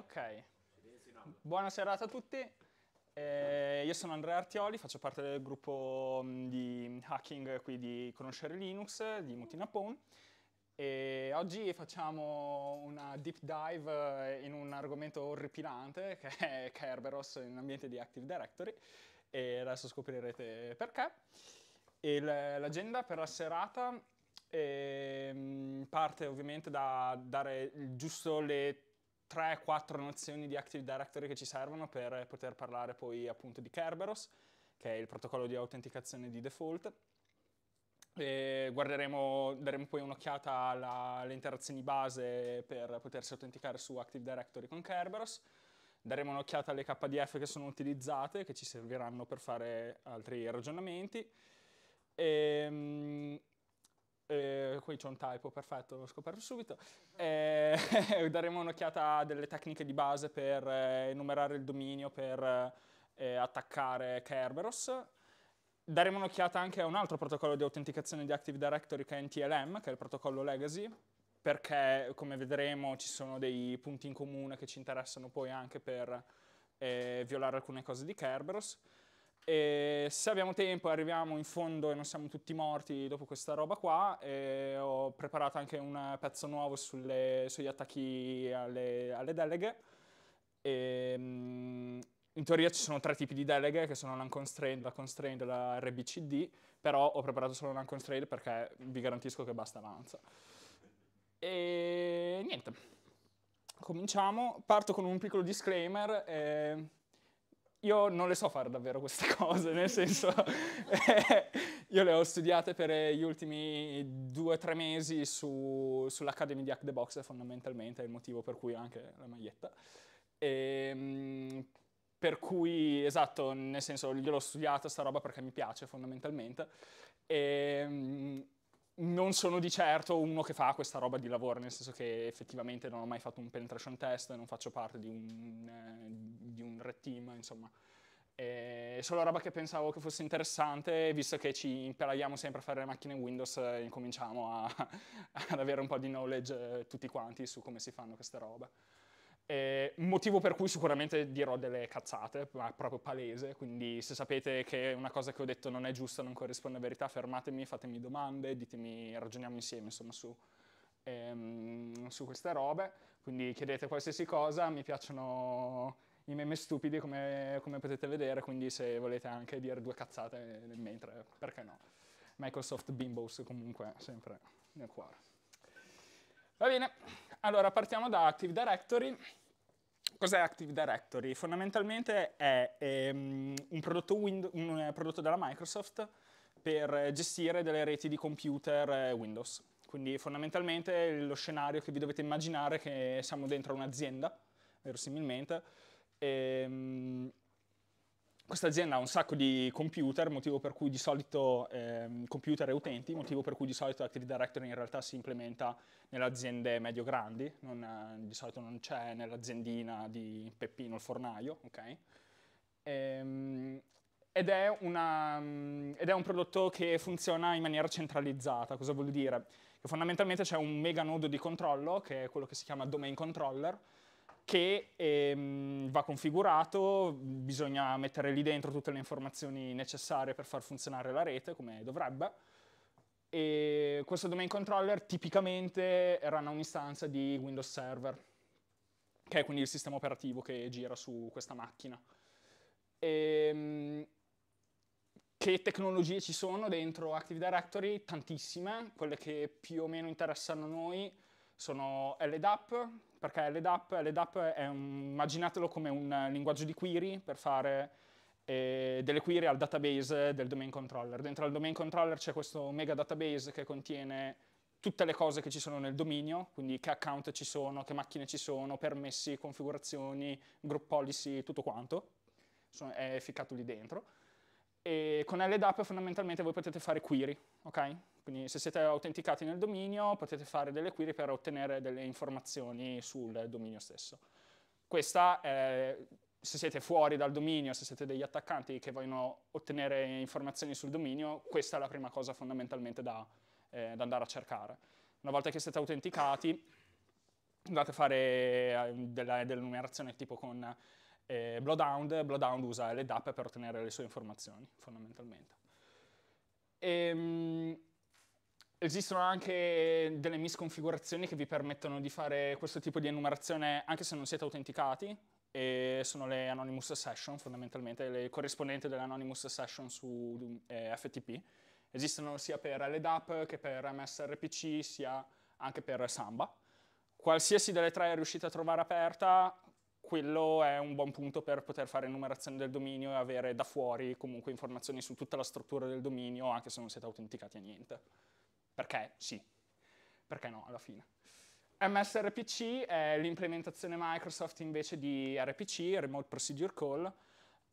Ok. Buona serata a tutti. Eh, io sono Andrea Artioli, faccio parte del gruppo mm, di hacking qui di Conoscere Linux di Mutinapone e oggi facciamo una deep dive eh, in un argomento orripilante che è Kerberos in ambiente di Active Directory e adesso scoprirete perché. l'agenda per la serata eh, parte ovviamente da dare giusto le 3-4 nozioni di Active Directory che ci servono per poter parlare poi appunto di Kerberos, che è il protocollo di autenticazione di default. E guarderemo, daremo poi un'occhiata alle interazioni base per potersi autenticare su Active Directory con Kerberos. Daremo un'occhiata alle KDF che sono utilizzate, che ci serviranno per fare altri ragionamenti. E, ehm, eh, qui c'è un typo, perfetto, l'ho scoperto subito. Eh, daremo un'occhiata a delle tecniche di base per eh, enumerare il dominio, per eh, attaccare Kerberos. Daremo un'occhiata anche a un altro protocollo di autenticazione di Active Directory che è NTLM, che è il protocollo Legacy, perché come vedremo ci sono dei punti in comune che ci interessano poi anche per eh, violare alcune cose di Kerberos. E se abbiamo tempo e arriviamo in fondo e non siamo tutti morti dopo questa roba qua, ho preparato anche un pezzo nuovo sulle, sugli attacchi alle, alle deleghe. E, ehm, in teoria ci sono tre tipi di deleghe che sono l'unconstrained, la constrained e la RBCD, però ho preparato solo l'unconstrained perché vi garantisco che basta avanza. E niente, cominciamo. Parto con un piccolo disclaimer. Eh, io non le so fare davvero queste cose, nel senso eh, io le ho studiate per eh, gli ultimi due o tre mesi su, sull'Academy di Hack the Box, fondamentalmente è il motivo per cui ho anche la maglietta. E, ehm, per cui, esatto, nel senso, gliel'ho studiata sta roba perché mi piace fondamentalmente. E, ehm, non sono di certo uno che fa questa roba di lavoro, nel senso che effettivamente non ho mai fatto un penetration test, non faccio parte di un, eh, di un red team, insomma. È solo roba che pensavo che fosse interessante, visto che ci impelaiamo sempre a fare le macchine Windows, eh, incominciamo a, ad avere un po' di knowledge eh, tutti quanti su come si fanno queste robe. Eh, motivo per cui sicuramente dirò delle cazzate, ma proprio palese, quindi se sapete che una cosa che ho detto non è giusta, non corrisponde a verità, fermatemi, fatemi domande, ditemi, ragioniamo insieme insomma su, ehm, su queste robe, quindi chiedete qualsiasi cosa, mi piacciono i meme stupidi come, come potete vedere, quindi se volete anche dire due cazzate nel mentre, perché no? Microsoft Bimbos comunque sempre nel cuore. Va bene, allora partiamo da Active Directory. Cos'è Active Directory? Fondamentalmente è ehm, un, prodotto Windows, un eh, prodotto della Microsoft per gestire delle reti di computer eh, Windows. Quindi fondamentalmente lo scenario che vi dovete immaginare è che siamo dentro un'azienda, verosimilmente, ehm, questa azienda ha un sacco di computer, motivo per cui di solito eh, computer e utenti, motivo per cui di solito Active Directory in realtà si implementa nelle aziende medio-grandi, eh, di solito non c'è nell'aziendina di Peppino il fornaio, ok? Ehm, ed, è una, ed è un prodotto che funziona in maniera centralizzata, cosa vuol dire? Che fondamentalmente c'è un mega nodo di controllo, che è quello che si chiama domain controller, che ehm, va configurato, bisogna mettere lì dentro tutte le informazioni necessarie per far funzionare la rete come dovrebbe. E questo domain controller tipicamente rana un'istanza di Windows Server, che è quindi il sistema operativo che gira su questa macchina. E, ehm, che tecnologie ci sono dentro Active Directory? Tantissime, quelle che più o meno interessano a noi sono LDAP, perché l'EDAP, l'EDAP è un, immaginatelo come un eh, linguaggio di query per fare eh, delle query al database del domain controller. Dentro al domain controller c'è questo mega database che contiene tutte le cose che ci sono nel dominio, quindi che account ci sono, che macchine ci sono, permessi, configurazioni, group policy, tutto quanto, sono, è ficcato lì dentro. E con LDAP fondamentalmente voi potete fare query, ok? Quindi se siete autenticati nel dominio potete fare delle query per ottenere delle informazioni sul dominio stesso. Questa è, se siete fuori dal dominio, se siete degli attaccanti che vogliono ottenere informazioni sul dominio, questa è la prima cosa fondamentalmente da, eh, da andare a cercare. Una volta che siete autenticati, andate a fare eh, della, della numerazione tipo con e Bloodhound, Bloodhound usa le DAP per ottenere le sue informazioni, fondamentalmente. E, ehm, esistono anche delle misconfigurazioni che vi permettono di fare questo tipo di enumerazione anche se non siete autenticati, e sono le Anonymous Session, fondamentalmente, le corrispondenti delle Anonymous Session su eh, FTP. Esistono sia per LDAP che per MSRPC, sia anche per Samba. Qualsiasi delle tre riuscite a trovare aperta, quello è un buon punto per poter fare enumerazione del dominio e avere da fuori comunque informazioni su tutta la struttura del dominio, anche se non siete autenticati a niente. Perché sì, perché no alla fine. MSRPC è l'implementazione Microsoft invece di RPC, Remote Procedure Call,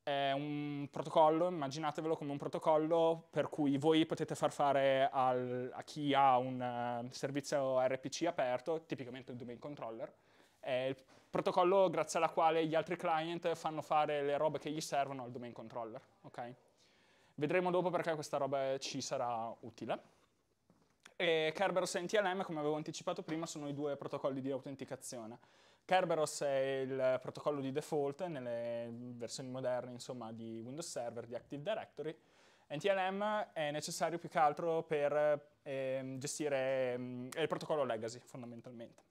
è un protocollo, immaginatevelo come un protocollo per cui voi potete far fare al, a chi ha un uh, servizio RPC aperto, tipicamente il domain controller, è il protocollo grazie alla quale gli altri client fanno fare le robe che gli servono al domain controller. Okay? Vedremo dopo perché questa roba ci sarà utile. E Kerberos e NTLM, come avevo anticipato prima, sono i due protocolli di autenticazione. Kerberos è il protocollo di default nelle versioni moderne insomma, di Windows Server, di Active Directory. NTLM è necessario più che altro per eh, gestire eh, il protocollo legacy, fondamentalmente.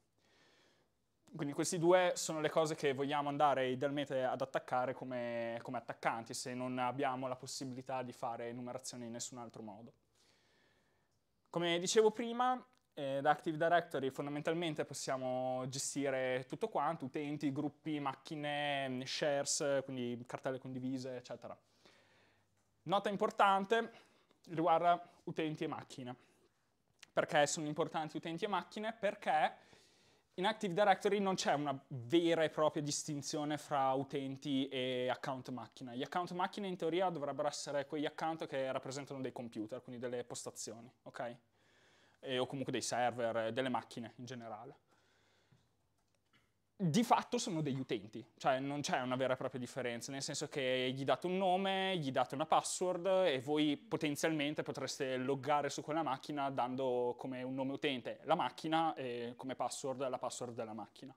Quindi queste due sono le cose che vogliamo andare idealmente ad attaccare come, come attaccanti, se non abbiamo la possibilità di fare enumerazioni in nessun altro modo. Come dicevo prima, eh, da Active Directory fondamentalmente possiamo gestire tutto quanto, utenti, gruppi, macchine, shares, quindi cartelle condivise, eccetera. Nota importante riguarda utenti e macchine. Perché sono importanti utenti e macchine? Perché in Active Directory non c'è una vera e propria distinzione fra utenti e account macchina. Gli account macchina in teoria dovrebbero essere quegli account che rappresentano dei computer, quindi delle postazioni, ok? E, o comunque dei server, delle macchine in generale di fatto sono degli utenti, cioè non c'è una vera e propria differenza, nel senso che gli date un nome, gli date una password e voi potenzialmente potreste loggare su quella macchina dando come un nome utente la macchina e come password la password della macchina.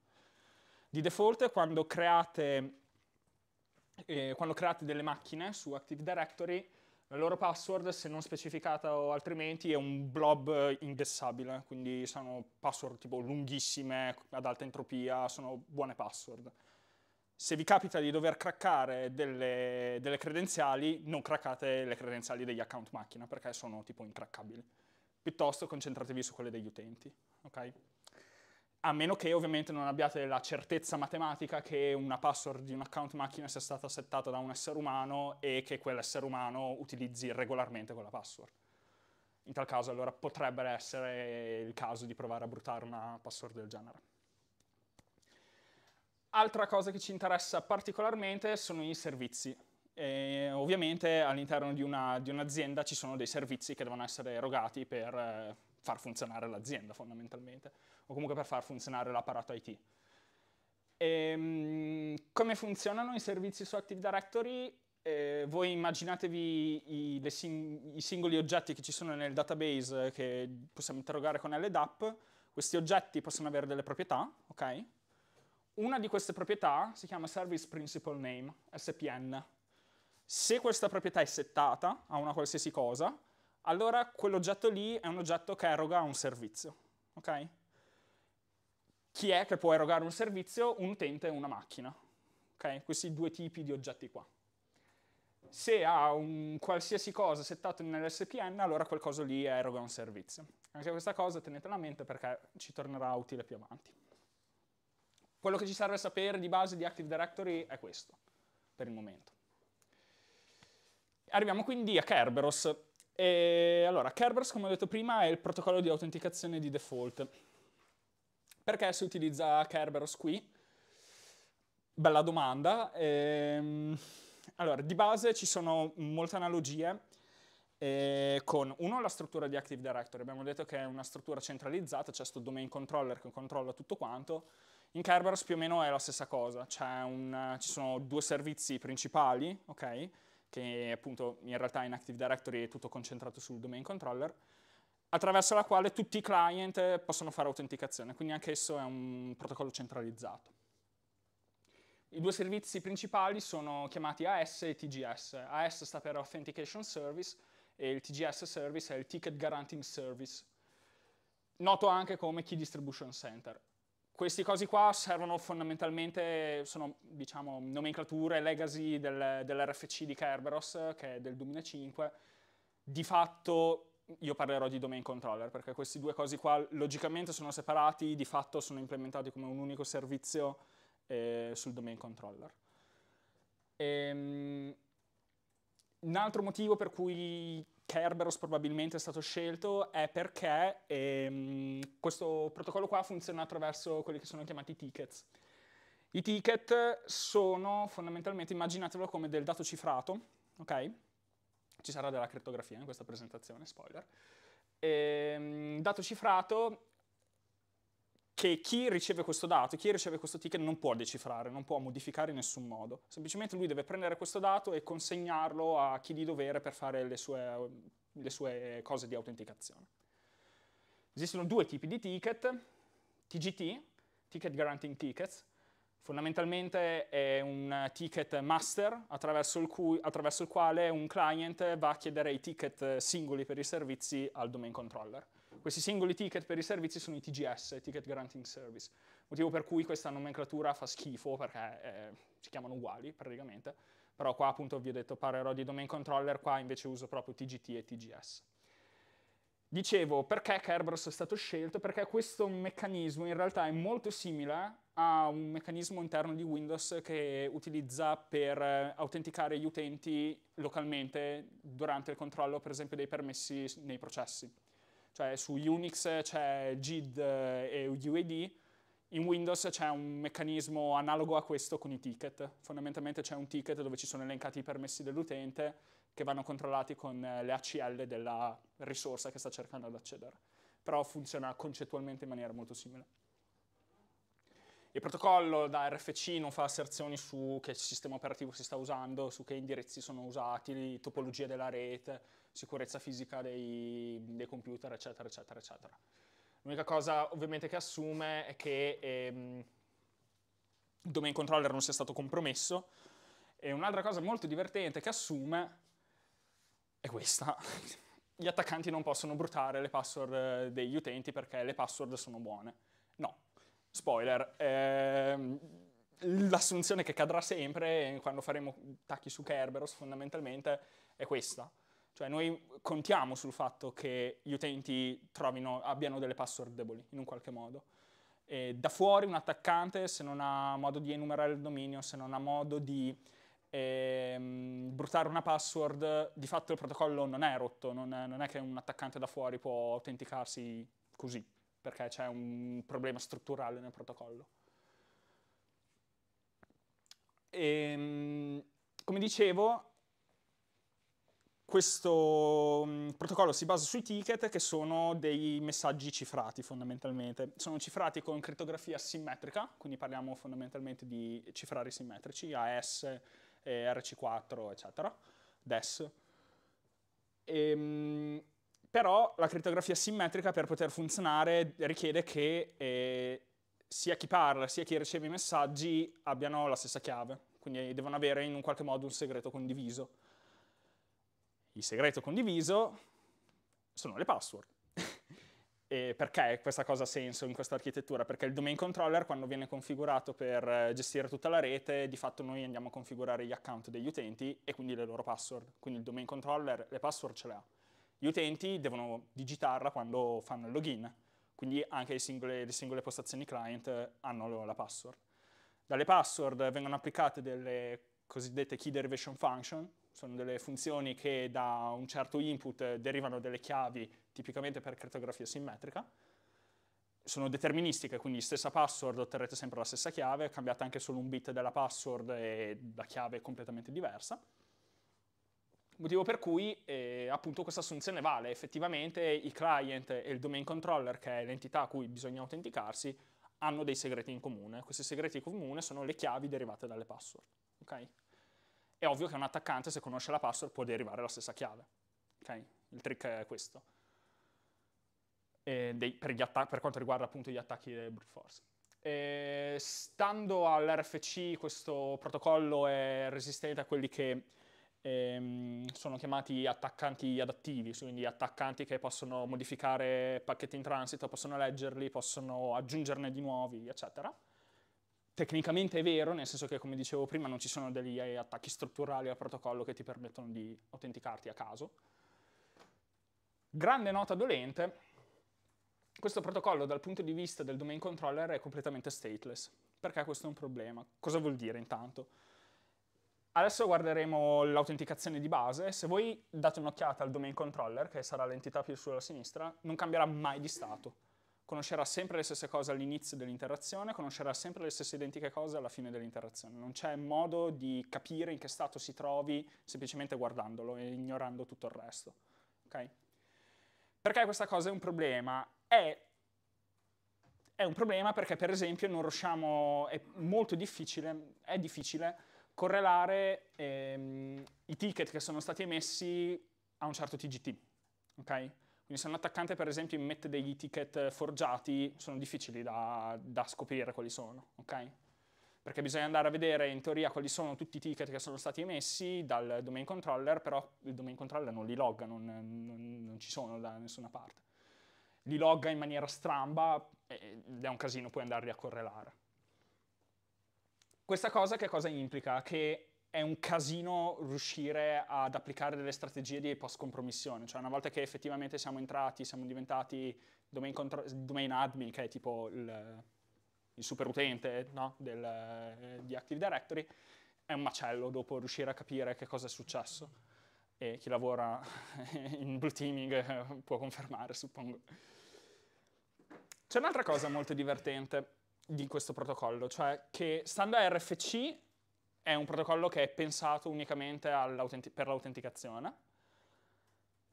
Di default quando create, eh, quando create delle macchine su Active Directory la loro password, se non specificata o altrimenti, è un blob ingessabile, quindi sono password tipo lunghissime, ad alta entropia, sono buone password. Se vi capita di dover craccare delle, delle credenziali, non craccate le credenziali degli account macchina, perché sono tipo incraccabili. Piuttosto concentratevi su quelle degli utenti. ok? a meno che ovviamente non abbiate la certezza matematica che una password di un account macchina sia stata settata da un essere umano e che quell'essere umano utilizzi regolarmente quella password. In tal caso allora potrebbe essere il caso di provare a bruttare una password del genere. Altra cosa che ci interessa particolarmente sono i servizi. E ovviamente all'interno di, un'azienda ci sono dei servizi che devono essere erogati per eh, far funzionare l'azienda fondamentalmente, o comunque per far funzionare l'apparato IT. E, ehm, come funzionano i servizi su Active Directory? Eh, voi immaginatevi i, sing i, singoli oggetti che ci sono nel database eh, che possiamo interrogare con LDAP, questi oggetti possono avere delle proprietà, ok? Una di queste proprietà si chiama Service Principal Name, SPN. Se questa proprietà è settata a una qualsiasi cosa, allora quell'oggetto lì è un oggetto che eroga un servizio. Okay? Chi è che può erogare un servizio? Un utente e una macchina. Okay? Questi due tipi di oggetti qua. Se ha un qualsiasi cosa settato nell'SPN, allora quel coso lì eroga un servizio. Anche questa cosa tenetela a mente perché ci tornerà utile più avanti. Quello che ci serve sapere di base di Active Directory è questo, per il momento. Arriviamo quindi a Kerberos. E allora, Kerberos, come ho detto prima, è il protocollo di autenticazione di default. Perché si utilizza Kerberos qui? Bella domanda. Ehm, allora, di base ci sono molte analogie eh, con, uno, la struttura di Active Directory. Abbiamo detto che è una struttura centralizzata, c'è questo domain controller che controlla tutto quanto. In Kerberos più o meno è la stessa cosa, un, ci sono due servizi principali, ok? che appunto in realtà in Active Directory è tutto concentrato sul domain controller, attraverso la quale tutti i client possono fare autenticazione, quindi anche esso è un protocollo centralizzato. I due servizi principali sono chiamati AS e TGS. AS sta per Authentication Service e il TGS Service è il Ticket Guaranteeing Service, noto anche come Key Distribution Center. Questi cosi qua servono fondamentalmente, sono diciamo, nomenclature legacy del, dell'RFC di Kerberos, che è del 2005. Di fatto io parlerò di domain controller, perché questi due cosi qua logicamente sono separati, di fatto sono implementati come un unico servizio eh, sul domain controller. Ehm, un altro motivo per cui Kerberos probabilmente è stato scelto è perché ehm, questo protocollo qua funziona attraverso quelli che sono chiamati tickets. I ticket sono fondamentalmente, immaginatelo come del dato cifrato, ok? Ci sarà della criptografia in questa presentazione, spoiler. E, ehm, dato cifrato che chi riceve questo dato, chi riceve questo ticket non può decifrare, non può modificare in nessun modo. Semplicemente lui deve prendere questo dato e consegnarlo a chi di dovere per fare le sue, le sue cose di autenticazione. Esistono due tipi di ticket, TGT, Ticket Guaranteeing Tickets, Fondamentalmente è un ticket master attraverso il, cui, attraverso il, quale un client va a chiedere i ticket singoli per i servizi al domain controller. Questi singoli ticket per i servizi sono i TGS, Ticket Granting Service, motivo per cui questa nomenclatura fa schifo perché eh, si chiamano uguali praticamente, però qua appunto vi ho detto parlerò di domain controller, qua invece uso proprio TGT e TGS. Dicevo, perché Kerberos è stato scelto? Perché questo meccanismo in realtà è molto simile a un meccanismo interno di Windows che utilizza per eh, autenticare gli utenti localmente durante il controllo, per esempio, dei permessi nei processi cioè su Unix c'è GID eh, e UAD, in Windows c'è un meccanismo analogo a questo con i ticket, fondamentalmente c'è un ticket dove ci sono elencati i permessi dell'utente che vanno controllati con eh, le ACL della risorsa che sta cercando di accedere, però funziona concettualmente in maniera molto simile. Il protocollo da RFC non fa asserzioni su che sistema operativo si sta usando, su che indirizzi sono usati, topologia della rete, sicurezza fisica dei, dei computer, eccetera, eccetera, eccetera. L'unica cosa ovviamente che assume è che ehm, il domain controller non sia stato compromesso e un'altra cosa molto divertente che assume è questa. Gli attaccanti non possono bruttare le password eh, degli utenti perché le password sono buone. No, spoiler, ehm, l'assunzione che cadrà sempre quando faremo tacchi su Kerberos fondamentalmente è questa. Cioè noi contiamo sul fatto che gli utenti trovino, abbiano delle password deboli in un qualche modo. E da fuori un attaccante, se non ha modo di enumerare il dominio, se non ha modo di ehm, bruttare una password, di fatto il protocollo non è rotto, non è, non è che un attaccante da fuori può autenticarsi così perché c'è un problema strutturale nel protocollo. E, ehm, come dicevo, questo mm, protocollo si basa sui ticket che sono dei messaggi cifrati fondamentalmente. Sono cifrati con criptografia simmetrica, quindi parliamo fondamentalmente di cifrari simmetrici, AS, RC4, eccetera, DES. E, però la crittografia simmetrica per poter funzionare richiede che eh, sia chi parla sia chi riceve i messaggi abbiano la stessa chiave, quindi devono avere in un qualche modo un segreto condiviso. Il segreto condiviso sono le password. perché questa cosa ha senso in questa architettura? Perché il domain controller quando viene configurato per eh, gestire tutta la rete, di fatto noi andiamo a configurare gli account degli utenti e quindi le loro password. Quindi il domain controller le password ce le ha gli utenti devono digitarla quando fanno il login, quindi anche singole, le singole postazioni client hanno la password. Dalle password vengono applicate delle cosiddette key derivation function, sono delle funzioni che da un certo input derivano delle chiavi, tipicamente per crittografia simmetrica, sono deterministiche, quindi stessa password otterrete sempre la stessa chiave, cambiate anche solo un bit della password e la chiave è completamente diversa motivo per cui eh, appunto questa assunzione vale, effettivamente il client e il domain controller, che è l'entità a cui bisogna autenticarsi, hanno dei segreti in comune, questi segreti in comune sono le chiavi derivate dalle password, ok? È ovvio che un attaccante se conosce la password può derivare la stessa chiave, ok? Il trick è questo, eh, dei, per, per, quanto riguarda appunto gli attacchi del brute force. E eh, stando all'RFC questo protocollo è resistente a quelli che ehm, sono chiamati attaccanti adattivi, quindi attaccanti che possono modificare pacchetti in transito, possono leggerli, possono aggiungerne di nuovi, eccetera. Tecnicamente è vero, nel senso che come dicevo prima non ci sono degli eh, attacchi strutturali al protocollo che ti permettono di autenticarti a caso. Grande nota dolente, questo protocollo dal punto di vista del domain controller è completamente stateless. Perché questo è un problema? Cosa vuol dire intanto? Adesso guarderemo l'autenticazione di base. Se voi date un'occhiata al domain controller, che sarà l'entità più sulla sinistra, non cambierà mai di stato. Conoscerà sempre le stesse cose all'inizio dell'interazione, conoscerà sempre le stesse identiche cose alla fine dell'interazione. Non c'è modo di capire in che stato si trovi semplicemente guardandolo e ignorando tutto il resto. Okay? Perché questa cosa è un problema? È è un problema perché per esempio non riusciamo, è molto difficile, è difficile correlare ehm, i ticket che sono stati emessi a un certo TGT. Okay? Quindi se un attaccante per esempio immette degli ticket forgiati sono difficili da, da scoprire quali sono, okay? perché bisogna andare a vedere in teoria quali sono tutti i ticket che sono stati emessi dal domain controller, però il domain controller non li logga, non, non, non ci sono da nessuna parte. Li logga in maniera stramba eh, ed è un casino poi andarli a correlare. Questa cosa che cosa implica? Che è un casino riuscire ad applicare delle strategie di post-compromissione, cioè una volta che effettivamente siamo entrati, siamo diventati domain, contro- domain admin, che è tipo il, il utente no? Del, di Active Directory, è un macello dopo riuscire a capire che cosa è successo. E chi lavora in blue teaming eh, può confermare, suppongo. C'è un'altra cosa molto divertente di questo protocollo, cioè che stando a RFC è un protocollo che è pensato unicamente per l'autenticazione.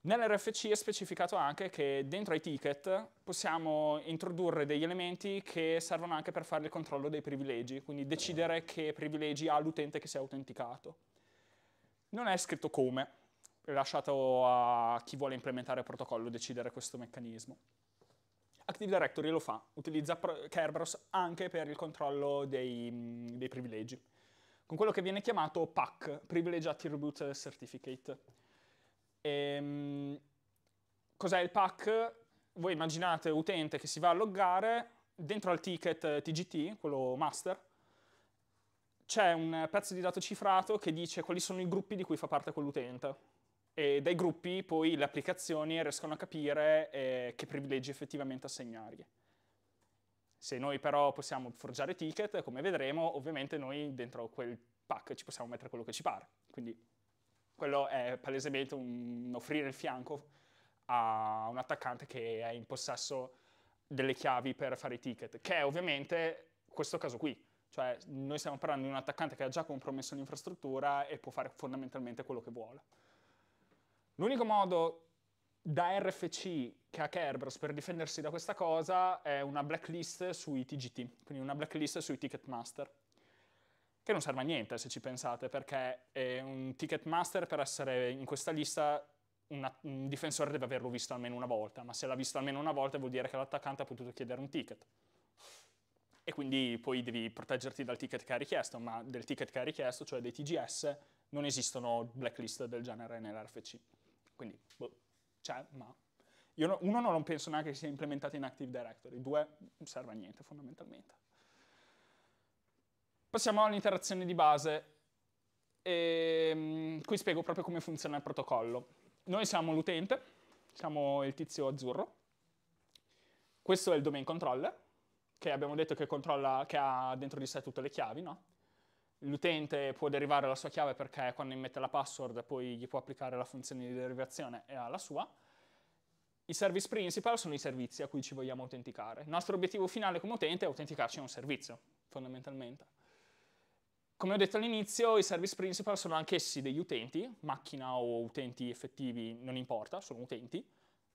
Nell'RFC è specificato anche che dentro ai ticket possiamo introdurre degli elementi che servono anche per fare il controllo dei privilegi, quindi decidere che privilegi ha l'utente che si è autenticato. Non è scritto come, è lasciato a chi vuole implementare il protocollo decidere questo meccanismo. Active Directory lo fa, utilizza Kerberos anche per il controllo dei, mm, dei privilegi, con quello che viene chiamato PAC, Privilege Attribute Certificate. Ehm, cos'è il PAC? Voi immaginate utente che si va a loggare, dentro al ticket TGT, eh, quello master, c'è un pezzo di dato cifrato che dice quali sono i gruppi di cui fa parte quell'utente e dai gruppi poi le applicazioni riescono a capire eh, che privilegi effettivamente assegnargli. Se noi però possiamo forgiare ticket, come vedremo, ovviamente noi dentro quel pack ci possiamo mettere quello che ci pare. Quindi quello è palesemente un offrire il fianco a un attaccante che è in possesso delle chiavi per fare i ticket, che è ovviamente questo caso qui. Cioè noi stiamo parlando di un attaccante che ha già compromesso l'infrastruttura e può fare fondamentalmente quello che vuole. L'unico modo da RFC che ha Kerberos per difendersi da questa cosa è una blacklist sui TGT, quindi una blacklist sui Ticketmaster, che non serve a niente se ci pensate, perché un Ticketmaster per essere in questa lista una, un difensore deve averlo visto almeno una volta, ma se l'ha visto almeno una volta vuol dire che l'attaccante ha potuto chiedere un ticket. E quindi poi devi proteggerti dal ticket che ha richiesto, ma del ticket che ha richiesto, cioè dei TGS, non esistono blacklist del genere nell'RFC. Quindi, boh, c'è, cioè, ma... Io no, uno, non penso neanche che sia implementato in Active Directory, due, non serve a niente fondamentalmente. Passiamo all'interazione di base. E, ehm, qui spiego proprio come funziona il protocollo. Noi siamo l'utente, siamo il tizio azzurro. Questo è il domain controller, che abbiamo detto che, che ha dentro di sé tutte le chiavi, no? l'utente può derivare la sua chiave perché quando immette la password poi gli può applicare la funzione di derivazione e ha la sua. I service principal sono i servizi a cui ci vogliamo autenticare. Il nostro obiettivo finale come utente è autenticarci a un servizio, fondamentalmente. Come ho detto all'inizio, i service principal sono anch'essi degli utenti, macchina o utenti effettivi, non importa, sono utenti,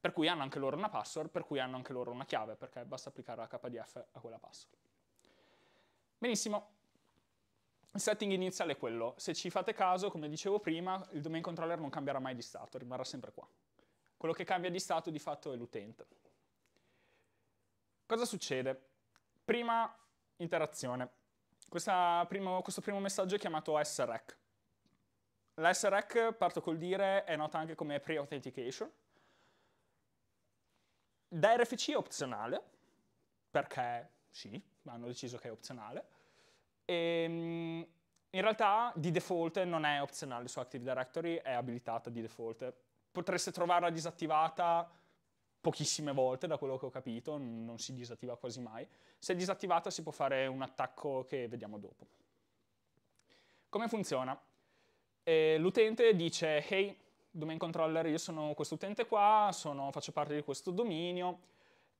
per cui hanno anche loro una password, per cui hanno anche loro una chiave, perché basta applicare la KDF a quella password. Benissimo, il setting iniziale è quello, se ci fate caso, come dicevo prima, il domain controller non cambierà mai di stato, rimarrà sempre qua. Quello che cambia di stato di fatto è l'utente. Cosa succede? Prima interazione. Primo, questo primo messaggio è chiamato SREC. L'SREC, parto col dire, è nota anche come pre-authentication. Da RFC è opzionale, perché sì, hanno deciso che è opzionale e, ehm, in realtà di default non è opzionale su Active Directory, è abilitata di default. Potreste trovarla disattivata pochissime volte, da quello che ho capito, non si disattiva quasi mai. Se è disattivata si può fare un attacco che vediamo dopo. Come funziona? Eh, L'utente dice, hey, domain controller, io sono questo utente qua, sono, faccio parte di questo dominio,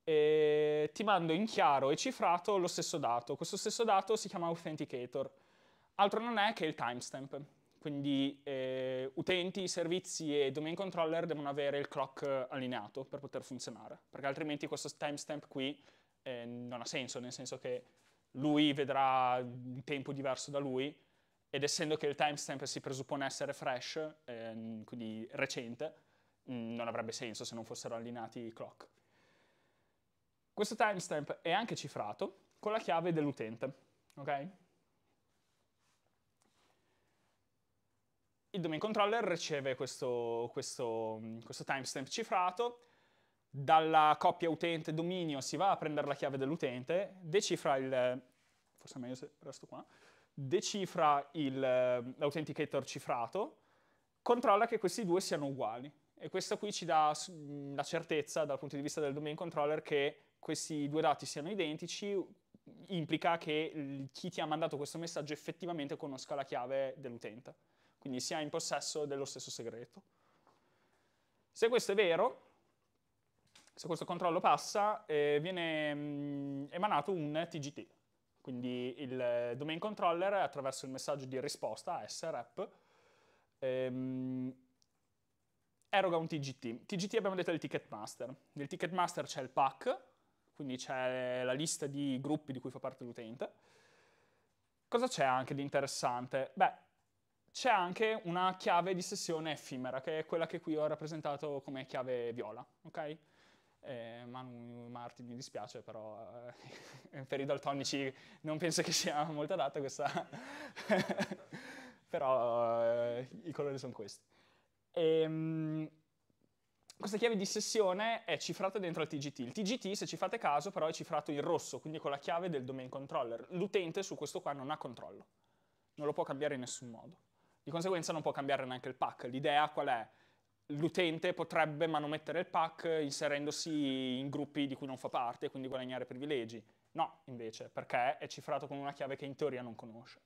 e ti mando in chiaro e cifrato lo stesso dato. Questo stesso dato si chiama authenticator. Altro non è che il timestamp. Quindi eh, utenti, servizi e domain controller devono avere il clock allineato per poter funzionare, perché altrimenti questo timestamp qui eh, non ha senso, nel senso che lui vedrà un tempo diverso da lui ed essendo che il timestamp si presuppone essere fresh, eh, quindi recente, mh, mm, non avrebbe senso se non fossero allineati i clock. Questo timestamp è anche cifrato con la chiave dell'utente, ok? Il domain controller riceve questo, questo, questo timestamp cifrato, dalla coppia utente-dominio si va a prendere la chiave dell'utente, decifra il... forse è meglio se resto qua decifra l'authenticator cifrato, controlla che questi due siano uguali. E questo qui ci dà la certezza dal punto di vista del domain controller che questi due dati siano identici implica che chi ti ha mandato questo messaggio effettivamente conosca la chiave dell'utente, quindi sia in possesso dello stesso segreto. Se questo è vero, se questo controllo passa, eh, viene mh, mm, emanato un TGT, quindi il domain controller attraverso il messaggio di risposta, SRAP, ehm, eroga un TGT. TGT abbiamo detto è il ticket master. Nel ticket master c'è il pack, quindi c'è la lista di gruppi di cui fa parte l'utente. Cosa c'è anche di interessante? Beh, c'è anche una chiave di sessione effimera, che è quella che qui ho rappresentato come chiave viola, ok? Eh, Manu Marti mi dispiace, però eh, per i daltonici non penso che sia molto adatta questa, però eh, i colori sono questi. E, ehm, questa chiave di sessione è cifrata dentro al TGT. Il TGT, se ci fate caso, però è cifrato in rosso, quindi con la chiave del domain controller. L'utente su questo qua non ha controllo. Non lo può cambiare in nessun modo. Di conseguenza non può cambiare neanche il pack. L'idea qual è? L'utente potrebbe manomettere il pack inserendosi in gruppi di cui non fa parte, e quindi guadagnare privilegi. No, invece, perché è cifrato con una chiave che in teoria non conosce.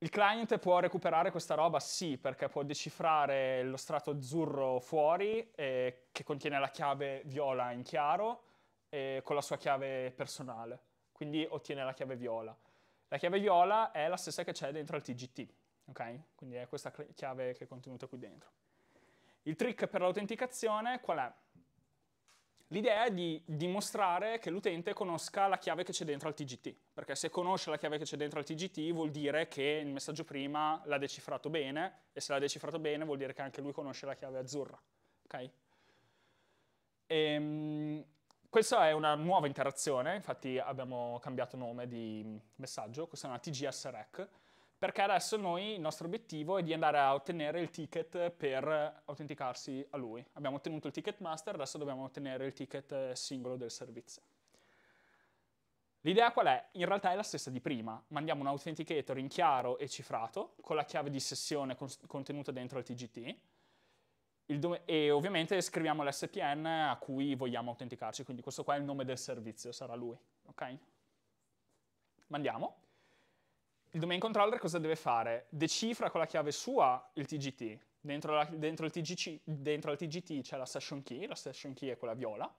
Il client può recuperare questa roba? Sì, perché può decifrare lo strato azzurro fuori eh, che contiene la chiave viola in chiaro eh, con la sua chiave personale, quindi ottiene la chiave viola. La chiave viola è la stessa che c'è dentro il TGT, ok? Quindi è questa chiave che è contenuta qui dentro. Il trick per l'autenticazione qual è? L'idea è di dimostrare che l'utente conosca la chiave che c'è dentro al TGT, perché se conosce la chiave che c'è dentro al TGT vuol dire che il messaggio prima l'ha decifrato bene, e se l'ha decifrato bene vuol dire che anche lui conosce la chiave azzurra. Okay? E, ehm, questa è una nuova interazione, infatti abbiamo cambiato nome di messaggio, questa è una TGS REC, perché adesso noi, il nostro obiettivo è di andare a ottenere il ticket per autenticarsi a lui. Abbiamo ottenuto il ticket master, adesso dobbiamo ottenere il ticket eh, singolo del servizio. L'idea qual è? In realtà è la stessa di prima. Mandiamo un authenticator in chiaro e cifrato, con la chiave di sessione contenuta dentro il TGT, il e ovviamente scriviamo l'SPN a cui vogliamo autenticarci, quindi questo qua è il nome del servizio, sarà lui, ok? Mandiamo il domain controller cosa deve fare? Decifra con la chiave sua il TGT. Dentro, la, dentro, il TGC, dentro, il, TGT c'è la session key, la session key è quella viola.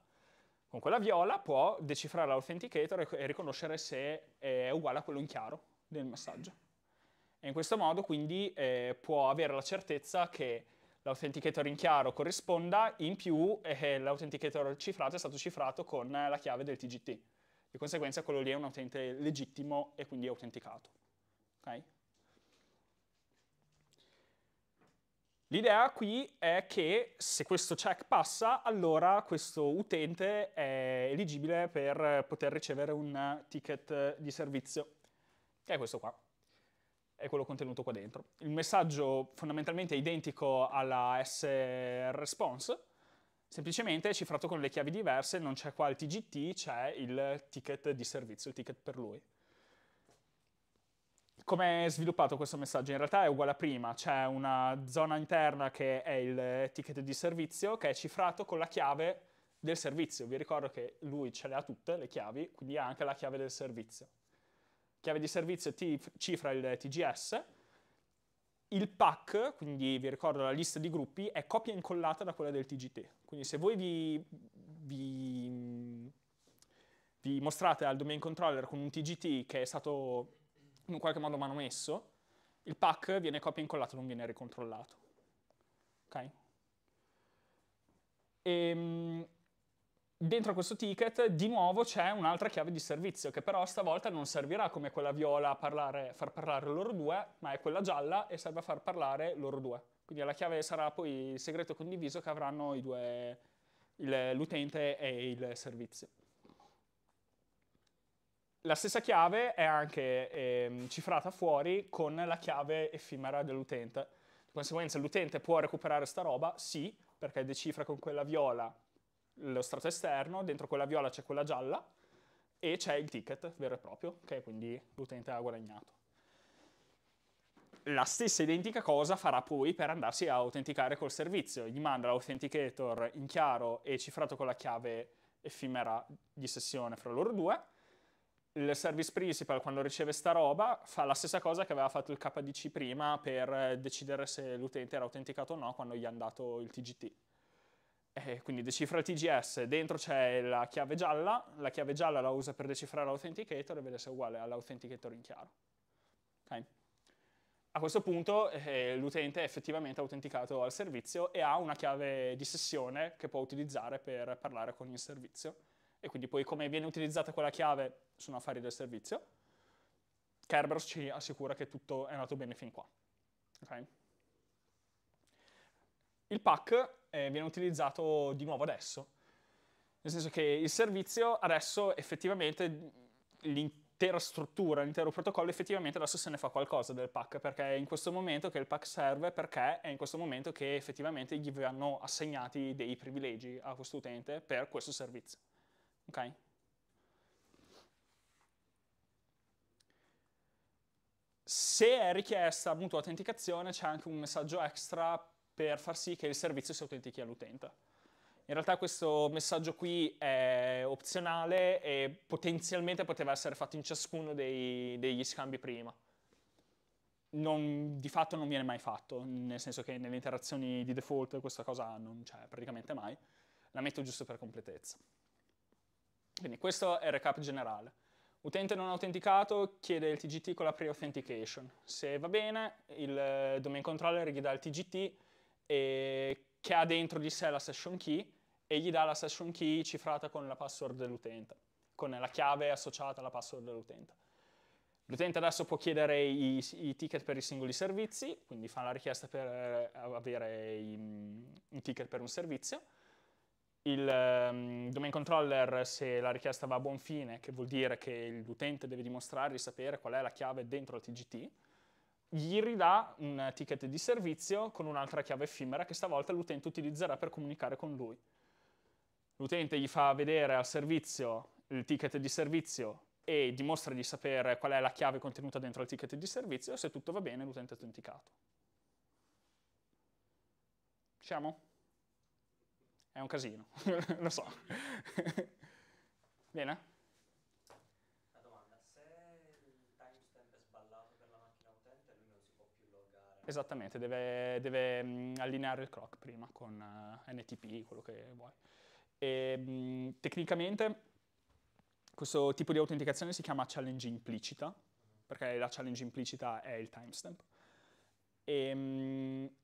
Con quella viola può decifrare l'authenticator e, e riconoscere se è uguale a quello in chiaro del messaggio. E in questo modo quindi eh, può avere la certezza che l'authenticator in chiaro corrisponda, in più eh, l'authenticator cifrato è stato cifrato con la chiave del TGT. Di conseguenza quello lì è un utente legittimo e quindi autenticato. Okay? L'idea qui è che se questo check passa, allora questo utente è eligibile per poter ricevere un ticket di servizio, che è questo qua, è quello contenuto qua dentro. Il messaggio fondamentalmente è identico alla sResponse, semplicemente è cifrato con le chiavi diverse, non c'è qua il TGT, c'è il ticket di servizio, il ticket per lui. Come è sviluppato questo messaggio? In realtà è uguale a prima, c'è una zona interna che è il ticket di servizio che è cifrato con la chiave del servizio. Vi ricordo che lui ce le ha tutte le chiavi, quindi ha anche la chiave del servizio. Chiave di servizio cifra il TGS. Il pack, quindi vi ricordo la lista di gruppi, è copia e incollata da quella del TGT. Quindi se voi vi, vi, vi mostrate al domain controller con un TGT che è stato in qualche modo manomesso, il pack viene copia e incollato, non viene ricontrollato. Okay? E, ehm, dentro questo ticket di nuovo c'è un'altra chiave di servizio che però stavolta non servirà come quella viola a parlare, far parlare loro due, ma è quella gialla e serve a far parlare loro due. Quindi la chiave sarà poi il segreto condiviso che avranno i due, l'utente e il servizio. La stessa chiave è anche eh, cifrata fuori con la chiave effimera dell'utente. Di conseguenza l'utente può recuperare sta roba? Sì, perché decifra con quella viola lo strato esterno, dentro quella viola c'è quella gialla e c'è il ticket vero e proprio, che quindi l'utente ha guadagnato. La stessa identica cosa farà poi per andarsi a autenticare col servizio. Gli manda l'authenticator in chiaro e cifrato con la chiave effimera di sessione fra loro due, il service principal quando riceve sta roba fa la stessa cosa che aveva fatto il KDC prima per eh, decidere se l'utente era autenticato o no quando gli hanno dato il TGT. E quindi decifra il TGS, dentro c'è la chiave gialla, la chiave gialla la usa per decifrare l'authenticator e vede se è uguale all'authenticator in chiaro. Okay. A questo punto eh, l'utente è effettivamente autenticato al servizio e ha una chiave di sessione che può utilizzare per parlare con il servizio e quindi poi come viene utilizzata quella chiave sono affari del servizio. Kerberos ci assicura che tutto è andato bene fin qua. Okay? Il pack eh, viene utilizzato di nuovo adesso, nel senso che il servizio adesso effettivamente l'intera struttura, l'intero protocollo effettivamente adesso se ne fa qualcosa del pack, perché è in questo momento che il pack serve, perché è in questo momento che effettivamente gli vanno assegnati dei privilegi a questo utente per questo servizio. Ok? Se è richiesta mutua autenticazione c'è anche un messaggio extra per far sì che il servizio si autentichi all'utente. In realtà questo messaggio qui è opzionale e potenzialmente poteva essere fatto in ciascuno dei, degli scambi prima. Non, di fatto non viene mai fatto, nel senso che nelle interazioni di default questa cosa non c'è praticamente mai. La metto giusto per completezza. Quindi questo è il recap generale. Utente non autenticato chiede il TGT con la pre-authentication. Se va bene, il eh, domain controller gli dà il TGT e, che ha dentro di sé la session key e gli dà la session key cifrata con la password dell'utente, con la chiave associata alla password dell'utente. L'utente adesso può chiedere i, i, ticket per i singoli servizi, quindi fa la richiesta per eh, avere i, i ticket per un servizio, il um, domain controller, se la richiesta va a buon fine, che vuol dire che l'utente deve dimostrare di sapere qual è la chiave dentro il TGT, gli ridà un ticket di servizio con un'altra chiave effimera che stavolta l'utente utilizzerà per comunicare con lui. L'utente gli fa vedere al servizio il ticket di servizio e dimostra di sapere qual è la chiave contenuta dentro il ticket di servizio e se tutto va bene l'utente è autenticato. Siamo? È un casino, lo so. Bene? Una domanda, se il timestamp è sballato per la macchina utente, lui non si può più loggare? Esattamente, deve, deve allineare il clock prima con eh, NTP, quello che vuoi. E, mh, tecnicamente questo tipo di autenticazione si chiama challenge implicita, perché la challenge implicita è il timestamp. E, mh,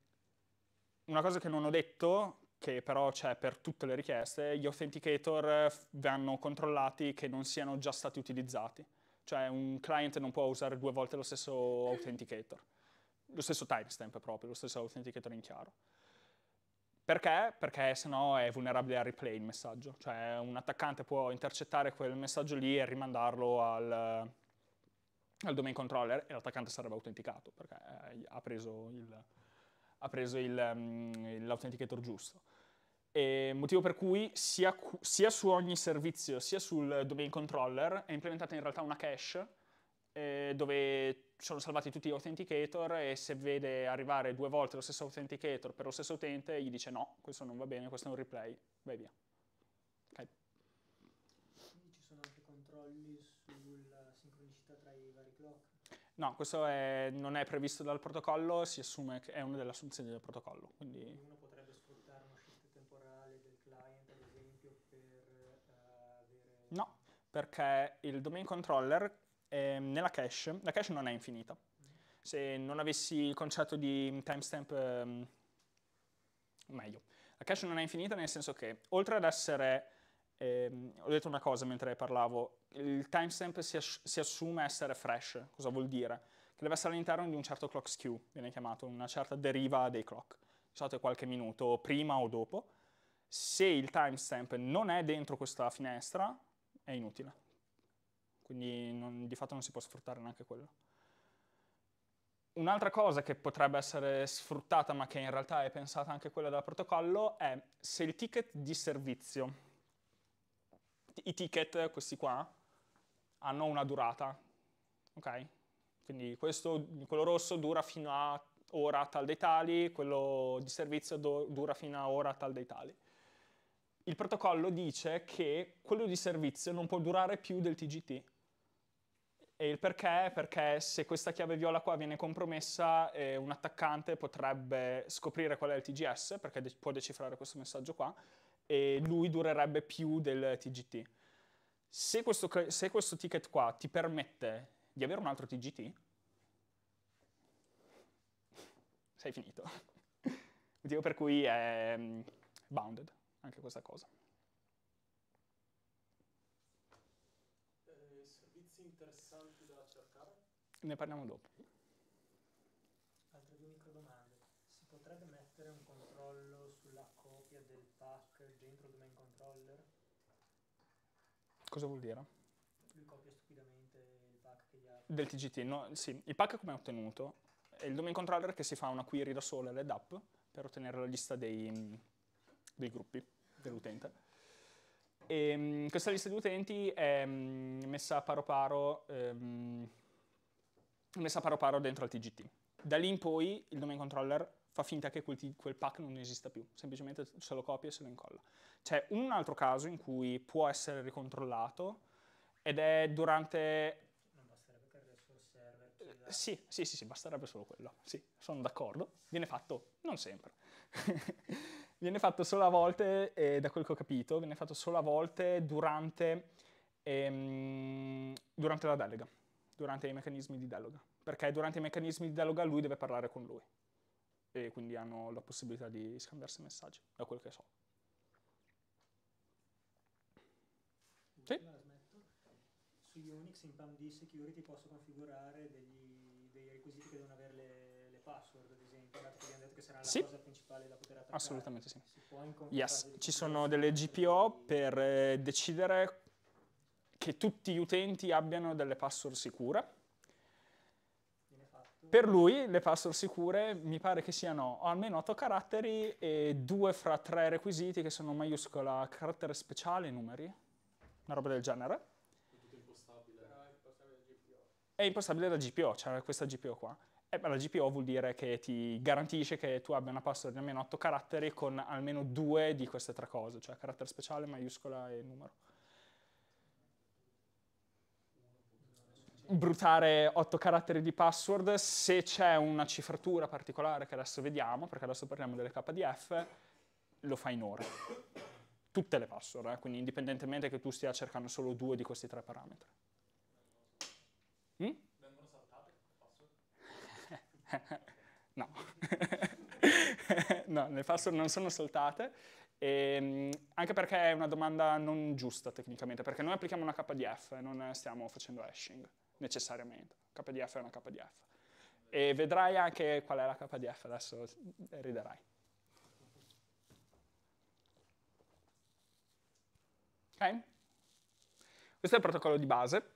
una cosa che non ho detto, che però c'è per tutte le richieste, gli authenticator eh, vanno controllati che non siano già stati utilizzati. Cioè un client non può usare due volte lo stesso authenticator, lo stesso timestamp proprio, lo stesso authenticator in chiaro. Perché? Perché sennò è vulnerabile al replay il messaggio, cioè un attaccante può intercettare quel messaggio lì e rimandarlo al, al domain controller e l'attaccante sarebbe autenticato perché eh, ha preso il, ha preso il, um, mm, l'authenticator giusto. E ehm, motivo per cui sia, sia, su ogni servizio sia sul domain controller è implementata in realtà una cache eh, dove sono salvati tutti gli authenticator e se vede arrivare due volte lo stesso authenticator per lo stesso utente gli dice no, questo non va bene, questo è un replay, vai via. Okay. Quindi ci sono anche controlli sulla sincronicità tra i vari clock? No, questo è, non è previsto dal protocollo, si assume che è una delle assunzioni del protocollo. Quindi... perché il domain controller eh, nella cache, la cache non è infinita. Se non avessi il concetto di timestamp, eh, meglio. La cache non è infinita nel senso che, oltre ad essere, eh, ho detto una cosa mentre parlavo, il timestamp si, as si assume essere fresh, cosa vuol dire? Che deve essere all'interno di un certo clock skew, viene chiamato, una certa deriva dei clock, di solito è qualche minuto prima o dopo. Se il timestamp non è dentro questa finestra, è inutile. Quindi non, di fatto non si può sfruttare neanche quello. Un'altra cosa che potrebbe essere sfruttata, ma che in realtà è pensata anche quella dal protocollo, è se il ticket di servizio, i ticket, questi qua, hanno una durata, ok? Quindi questo, quello rosso dura fino a ora tal dei tali, quello di servizio dura fino a ora tal dei tali il protocollo dice che quello di servizio non può durare più del TGT. E il perché perché se questa chiave viola qua viene compromessa, eh, un attaccante potrebbe scoprire qual è il TGS, perché de può decifrare questo messaggio qua, e lui durerebbe più del TGT. Se questo, se questo ticket qua ti permette di avere un altro TGT, sei finito. Motivo per cui è mm, bounded anche questa cosa. Eh, servizi interessanti da cercare? Ne parliamo dopo. Altre due micro domande. Si potrebbe mettere un controllo sulla copia del pack dentro il domain controller? Cosa vuol dire? Lui copia stupidamente il pack che gli ha... Del TGT, no, sì. Il pack come è ottenuto? È il domain controller che si fa una query da solo all'EDAP per ottenere la lista dei, dei gruppi dell'utente. E, ehm, questa lista di utenti è mm, messa a paro paro, ehm, messa a paro, paro dentro al TGT. Da lì in poi il domain controller fa finta che quel, quel, pack non esista più, semplicemente se lo copia e se lo incolla. C'è un altro caso in cui può essere ricontrollato ed è durante... Non basterebbe creare sul server? Eh, sì, sì, sì, sì, basterebbe solo quello, sì, sono d'accordo, viene fatto non sempre. viene fatto solo a volte, eh, da quel che ho capito, viene fatto solo a volte durante, ehm, durante la delega, durante i meccanismi di delega, perché durante i meccanismi di delega lui deve parlare con lui e quindi hanno la possibilità di scambiarsi messaggi, da quel che so. Sì? Su Unix in PAM di security posso configurare degli, dei requisiti che devono avere le password, ad esempio, dato che abbiamo detto che sarà la sì. cosa principale da poter attaccare. Assolutamente sì. Yes. Ci sono delle GPO per eh, decidere che tutti gli utenti abbiano delle password sicure. Per lui le password sicure mi pare che siano almeno 8 caratteri e due fra tre requisiti che sono maiuscola, carattere speciale numeri, una roba del genere. È impostabile da GPO. È impostabile da GPO, cioè questa GPO qua. Eh, beh, la GPO vuol dire che ti garantisce che tu abbia una password di almeno 8 caratteri con almeno due di queste tre cose, cioè carattere speciale, maiuscola e numero. brutare 8 caratteri di password, se c'è una cifratura particolare che adesso vediamo, perché adesso parliamo delle KDF, lo fa in ore. Tutte le password, eh? quindi indipendentemente che tu stia cercando solo due di questi tre parametri. Mm? no. no, le password non sono saltate, e, ehm, anche perché è una domanda non giusta tecnicamente, perché noi applichiamo una KDF, e non stiamo facendo hashing necessariamente. KDF è una KDF. E vedrai anche qual è la KDF, adesso riderai. Ok? Questo è il protocollo di base.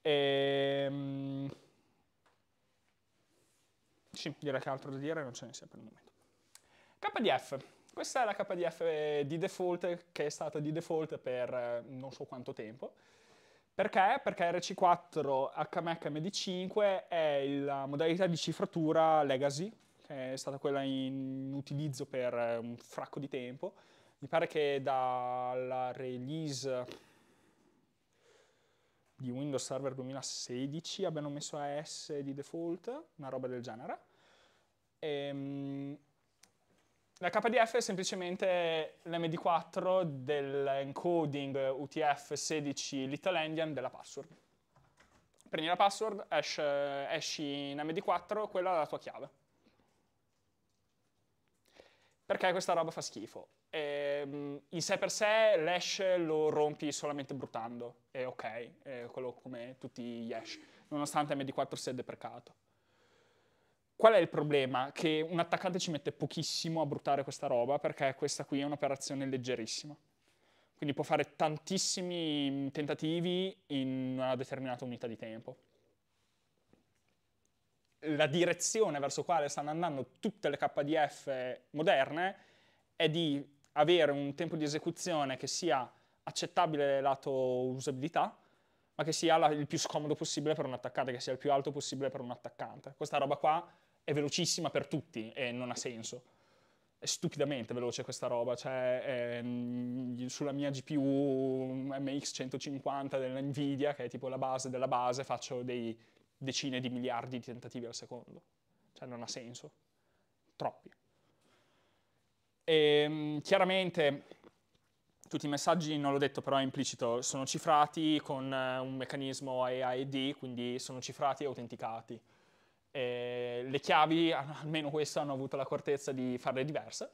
E, ehm, sì, direi che altro da dire non ce ne sia per il momento. KDF. Questa è la KDF di default che è stata di default per eh, non so quanto tempo. Perché? Perché RC4 HMAC md 5 è la modalità di cifratura legacy, che è stata quella in utilizzo per eh, un fracco di tempo. Mi pare che dalla release di Windows Server 2016 abbiano messo AS di default, una roba del genere. E, ehm, la KDF è semplicemente l'MD4 dell'encoding UTF-16 Little Endian della password. Prendi la password, esci, esci in MD4, quella è la tua chiave. Perché questa roba fa schifo? E, in sé per sé l'hash lo rompi solamente bruttando, è ok, è quello come tutti gli hash, nonostante MD4 sia deprecato. Qual è il problema? Che un attaccante ci mette pochissimo a bruttare questa roba perché questa qui è un'operazione leggerissima. Quindi può fare tantissimi tentativi in una determinata unità di tempo. La direzione verso quale stanno andando tutte le KDF moderne è di avere un tempo di esecuzione che sia accettabile lato usabilità, ma che sia la, il più scomodo possibile per un attaccante, che sia il più alto possibile per un attaccante. Questa roba qua è velocissima per tutti e non ha senso. È stupidamente veloce questa roba, cioè è, ehm, sulla mia GPU MX150 della Nvidia, che è tipo la base della base, faccio dei decine di miliardi di tentativi al secondo. Cioè non ha senso. Troppi. E, ehm, chiaramente tutti i messaggi, non l'ho detto però è implicito, sono cifrati con eh, un meccanismo AID, quindi sono cifrati e autenticati. Eh, le chiavi, almeno queste, hanno avuto l'accortezza di farle diverse.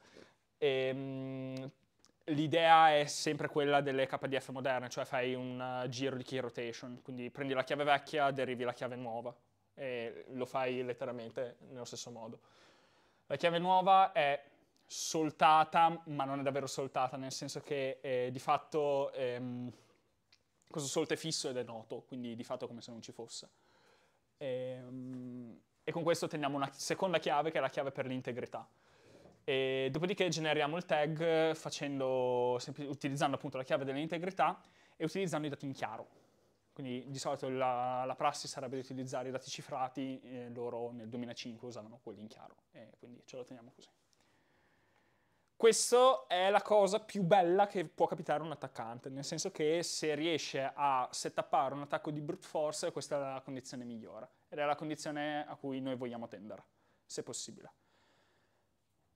Ehm, l'idea è sempre quella delle KDF moderne, cioè fai un eh, giro di key rotation, quindi prendi la chiave vecchia, derivi la chiave nuova e lo fai letteralmente nello stesso modo. La chiave nuova è soltata, ma non è davvero soltata, nel senso che eh, di fatto ehm, questo solto è fisso ed è noto, quindi di fatto come se non ci fosse. E, ehm, e con questo otteniamo una seconda chiave che è la chiave per l'integrità. E dopodiché generiamo il tag facendo, utilizzando appunto la chiave dell'integrità e utilizzando i dati in chiaro. Quindi di solito la, la prassi sarebbe di utilizzare i dati cifrati, eh, loro nel 2005 usavano quelli in chiaro, e quindi ce lo teniamo così. Questa è la cosa più bella che può capitare a un attaccante, nel senso che se riesce a settappare un attacco di brute force, questa è la condizione migliore ed è la condizione a cui noi vogliamo tendere, se possibile.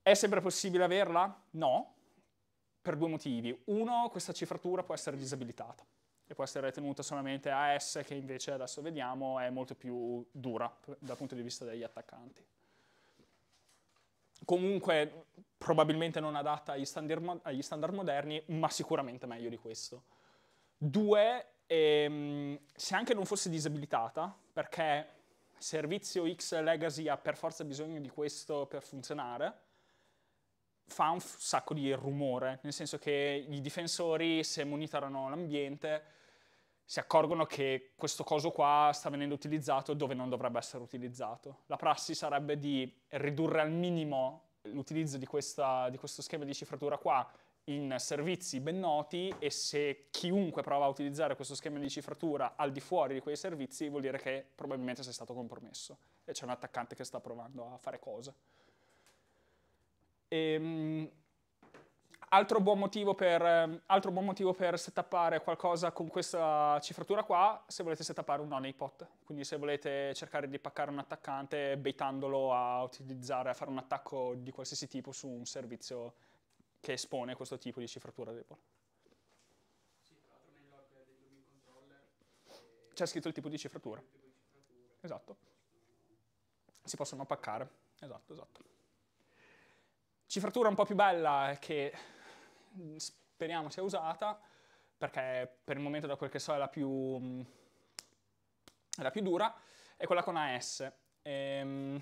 È sempre possibile averla? No, per due motivi. Uno, questa cifratura può essere disabilitata e può essere tenuta solamente a S, che invece adesso vediamo è molto più dura dal punto di vista degli attaccanti comunque probabilmente non adatta agli standard, agli standard moderni, ma sicuramente meglio di questo. Due, ehm, se anche non fosse disabilitata, perché servizio X Legacy ha per forza bisogno di questo per funzionare, fa un sacco di rumore, nel senso che i difensori, se monitorano l'ambiente, si accorgono che questo coso qua sta venendo utilizzato dove non dovrebbe essere utilizzato. La prassi sarebbe di ridurre al minimo l'utilizzo di, questa, di questo schema di cifratura qua in servizi ben noti e se chiunque prova a utilizzare questo schema di cifratura al di fuori di quei servizi vuol dire che probabilmente sei stato compromesso e c'è un attaccante che sta provando a fare cose. Ehm, Altro buon, motivo per, ehm, altro buon motivo per settappare qualcosa con questa cifratura qua, se volete settappare un honeypot, quindi se volete cercare di paccare un attaccante baitandolo a utilizzare, a fare un attacco di qualsiasi tipo su un servizio che espone questo tipo di cifratura debole. Eh, c'è scritto il tipo di cifratura. Tipo di cifratura. Esatto. Si possono paccare. Esatto, esatto cifratura un po' più bella che Mm, speriamo sia usata, perché per il momento da quel che so è la più, mm, è la più dura, è quella con AS. Ehm,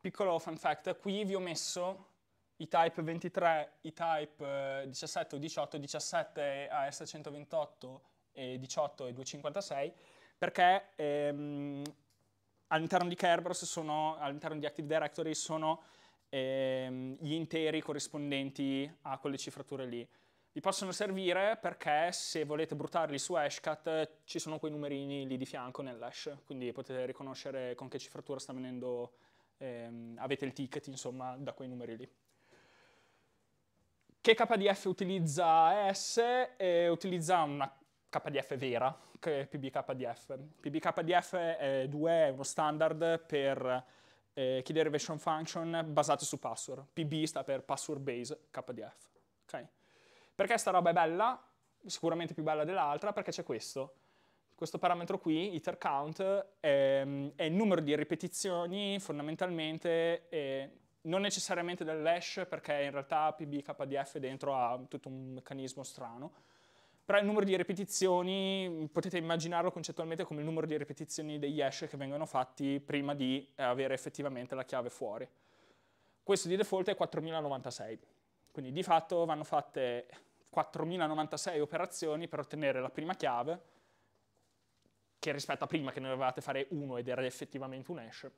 piccolo fun fact, qui vi ho messo i type 23, i type 17 eh, o 18, 17 AS128 e 18 e 256, perché ehm, all'interno di Kerberos sono, all'interno di Active Directory sono ehm, gli interi corrispondenti a quelle cifrature lì. Vi possono servire perché se volete buttarli su Hashcat ci sono quei numerini lì di fianco nell'hash, quindi potete riconoscere con che cifratura sta venendo, ehm, avete il ticket insomma da quei numeri lì. Che KDF utilizza S? Eh, utilizza una KDF vera, che è PBKDF. PBKDF 2 eh, è uno standard per eh, key derivation function basate su password. PB sta per password base KDF. Okay? Perché sta roba è bella? Sicuramente più bella dell'altra perché c'è questo. Questo parametro qui, iter count, è, ehm, è il numero di ripetizioni fondamentalmente, è, non necessariamente dell'hash perché in realtà PB KDF dentro ha tutto un meccanismo strano, però il numero di ripetizioni potete immaginarlo concettualmente come il numero di ripetizioni degli hash che vengono fatti prima di eh, avere effettivamente la chiave fuori. Questo di default è 4096, quindi di fatto vanno fatte 4096 operazioni per ottenere la prima chiave, che rispetto a prima che ne dovevate fare uno ed era effettivamente un hash,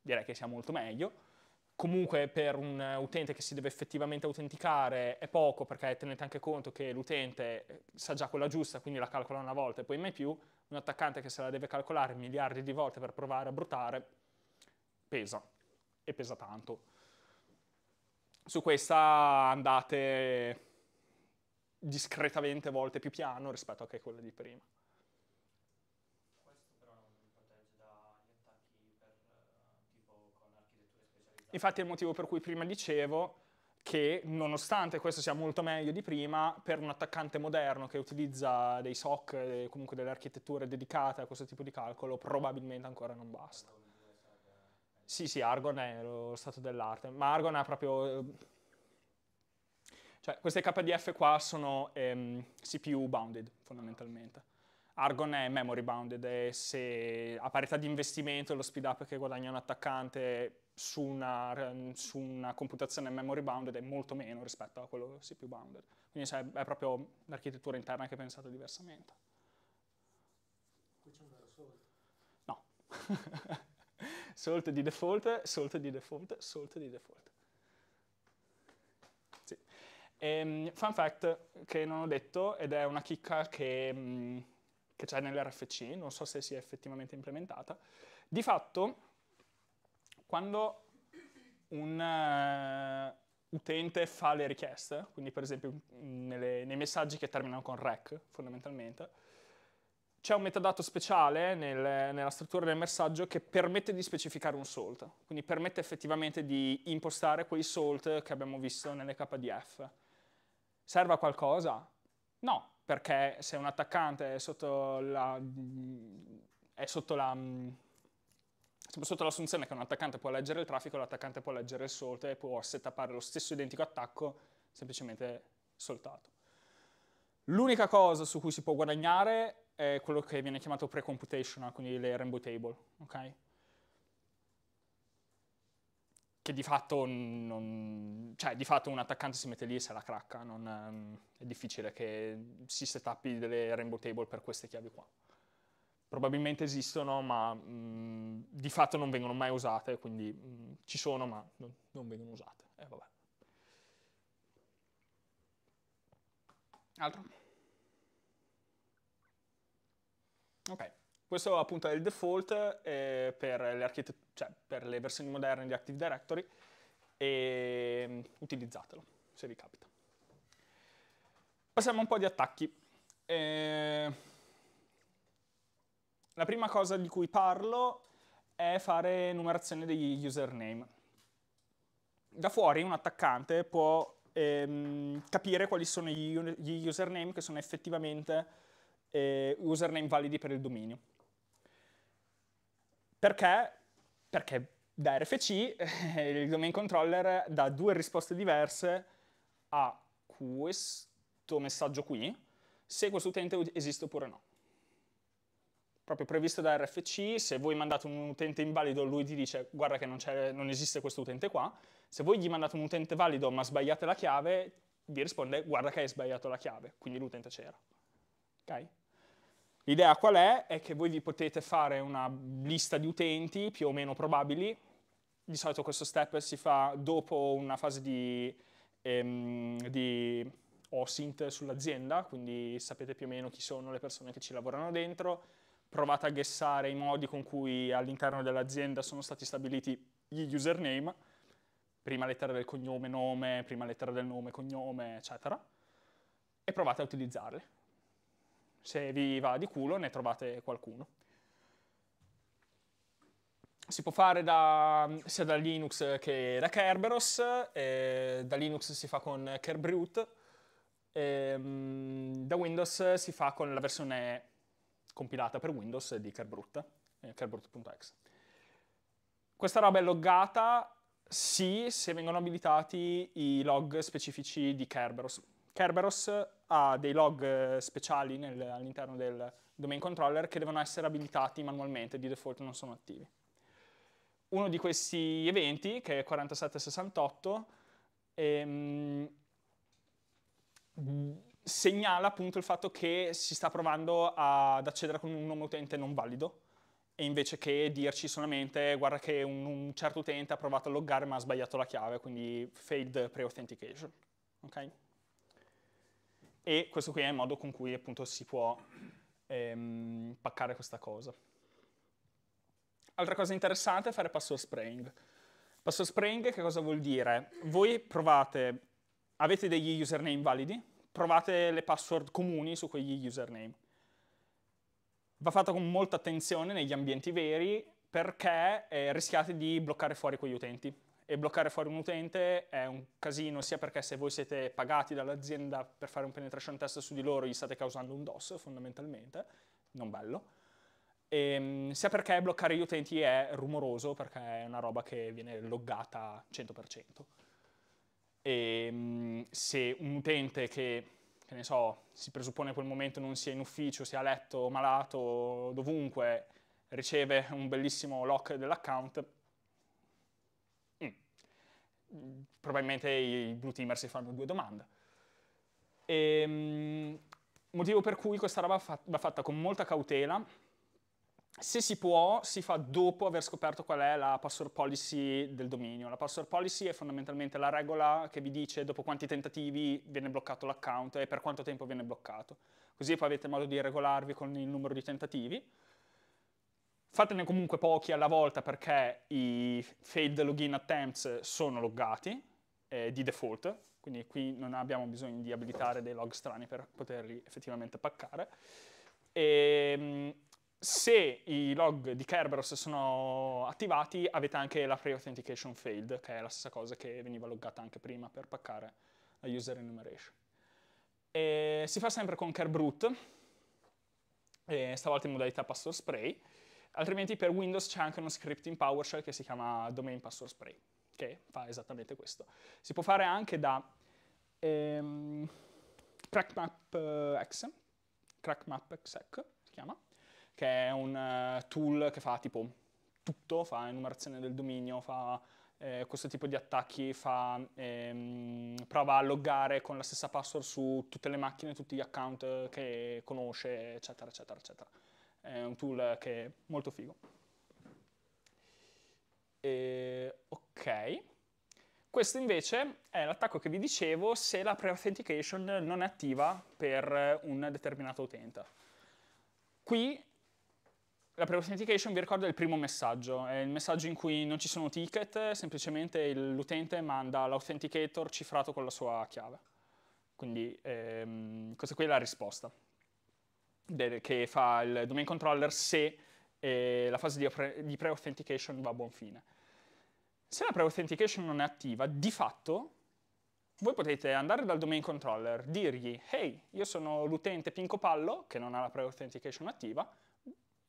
direi che sia molto meglio comunque per un utente che si deve effettivamente autenticare è poco perché tenete anche conto che l'utente eh, sa già quella giusta, quindi la calcola una volta e poi mai più, un attaccante che se la deve calcolare miliardi di volte per provare a bruttare pesa e pesa tanto. Su questa andate discretamente volte più piano rispetto a quella di prima. Infatti è il motivo per cui prima dicevo che nonostante questo sia molto meglio di prima, per un attaccante moderno che utilizza dei SOC, comunque delle architetture dedicate a questo tipo di calcolo, probabilmente ancora non basta. Sì, sì, Argon è lo stato dell'arte, ma Argon ha proprio... Ehm, cioè, queste KDF qua sono ehm, CPU bounded, fondamentalmente. Argon è memory bounded e se a parità di investimento lo speed up che guadagna un attaccante su una, su una, computazione memory bounded è molto meno rispetto a quello CPU bounded. Quindi è proprio l'architettura interna che è pensata diversamente. Qui c'è un vero salt? No. salt di default, salt di default, salt di default. Sì. E, ehm, fun fact che non ho detto ed è una chicca che, mm, che c'è nell'RFC, non so se sia effettivamente implementata. Di fatto quando un uh, utente fa le richieste, quindi per esempio nelle, nei messaggi che terminano con rec fondamentalmente, c'è un metadato speciale nel, nella struttura del messaggio che permette di specificare un salt, quindi permette effettivamente di impostare quei salt che abbiamo visto nelle KDF. Serve a qualcosa? No, perché se un attaccante è sotto la, è sotto la sotto l'assunzione che un attaccante può leggere il traffico, l'attaccante può leggere il salt e può setupare lo stesso identico attacco, semplicemente soltato. L'unica cosa su cui si può guadagnare è quello che viene chiamato pre-computational, ah, quindi le rainbow table, okay? Che di fatto, non, cioè, di fatto un attaccante si mette lì e se la cracca, non, ehm, è difficile che si setappi delle rainbow table per queste chiavi qua probabilmente esistono, ma mh, di fatto non vengono mai usate, quindi mh, ci sono, ma non, non vengono usate. Eh, Altro? Ok, questo appunto è il default eh, per, le cioè, per le versioni moderne di Active Directory e mh, utilizzatelo se vi capita. Passiamo a un po' di attacchi. Eh, la prima cosa di cui parlo è fare numerazione degli username. Da fuori un attaccante può ehm, capire quali sono gli username che sono effettivamente eh, username validi per il dominio. Perché? Perché da RFC eh, il domain controller dà due risposte diverse a questo messaggio qui, se questo utente esiste oppure no proprio previsto da RFC, se voi mandate un utente invalido lui ti dice guarda che non, non esiste questo utente qua, se voi gli mandate un utente valido ma sbagliate la chiave, vi risponde guarda che hai sbagliato la chiave, quindi l'utente c'era. Okay? L'idea qual è? È che voi vi potete fare una lista di utenti più o meno probabili, di solito questo step si fa dopo una fase di, ehm, di OSINT sull'azienda, quindi sapete più o meno chi sono le persone che ci lavorano dentro, provate a guessare i modi con cui all'interno dell'azienda sono stati stabiliti gli username, prima lettera del cognome, nome, prima lettera del nome, cognome, eccetera, e provate a utilizzarli. Se vi va di culo ne trovate qualcuno. Si può fare da, sia da Linux che da Kerberos, eh, da Linux si fa con Kerbrute, eh, da Windows si fa con la versione compilata per Windows di Kerbrut, eh, kerbrut.exe. Questa roba è loggata sì se vengono abilitati i log specifici di Kerberos. Kerberos ha dei log eh, speciali nel, all'interno del domain controller che devono essere abilitati manualmente, di default non sono attivi. Uno di questi eventi, che è 4768, ehm, segnala appunto il fatto che si sta provando ad accedere con un nome utente non valido e invece che dirci solamente guarda che un, un certo utente ha provato a loggare ma ha sbagliato la chiave, quindi failed pre-authentication. Okay? E questo qui è il modo con cui appunto si può ehm, paccare questa cosa. Altra cosa interessante è fare password spraying. Password spraying che cosa vuol dire? Voi provate, avete degli username validi, provate le password comuni su quegli username. Va fatta con molta attenzione negli ambienti veri perché eh, rischiate di bloccare fuori quegli utenti. E bloccare fuori un utente è un casino sia perché se voi siete pagati dall'azienda per fare un penetration test su di loro gli state causando un DOS fondamentalmente, non bello, e, ehm, sia perché bloccare gli utenti è rumoroso perché è una roba che viene loggata 100% e ehm, se un utente che, che ne so, si presuppone in quel momento non sia in ufficio, sia a letto, malato, dovunque, riceve un bellissimo lock dell'account, mm, probabilmente i blue teamer si fanno due domande. E, ehm, motivo per cui questa roba va fatta con molta cautela, se si può, si fa dopo aver scoperto qual è la password policy del dominio. La password policy è fondamentalmente la regola che vi dice dopo quanti tentativi viene bloccato l'account e per quanto tempo viene bloccato. Così poi avete modo di regolarvi con il numero di tentativi. Fatene comunque pochi alla volta perché i failed login attempts sono loggati eh, di default, quindi qui non abbiamo bisogno di abilitare dei log strani per poterli effettivamente paccare. E, ehm, se i log di Kerberos sono attivati, avete anche la pre-authentication failed, che è la stessa cosa che veniva loggata anche prima per paccare la user enumeration. E si fa sempre con Kerbrut, stavolta in modalità password spray, altrimenti per Windows c'è anche uno script in PowerShell che si chiama domain password spray, che fa esattamente questo. Si può fare anche da ehm, crackmap.exe, eh, crackmap.exec si chiama, che è un eh, tool che fa tipo tutto, fa enumerazione del dominio, fa eh, questo tipo di attacchi, fa, ehm, prova a loggare con la stessa password su tutte le macchine, tutti gli account eh, che conosce, eccetera, eccetera, eccetera. È un tool che è molto figo. E, ok. Questo invece è l'attacco che vi dicevo se la pre-authentication non è attiva per un determinato utente. Qui la pre authentication, vi ricordo, è il primo messaggio, è il messaggio in cui non ci sono ticket, semplicemente l'utente manda l'authenticator cifrato con la sua chiave. Quindi ehm, questa qui è la risposta che fa il domain controller se eh, la fase di pre-authentication va a buon fine. Se la pre-authentication non è attiva, di fatto voi potete andare dal domain controller, dirgli, hey, io sono l'utente Pinco Pallo, che non ha la pre-authentication attiva,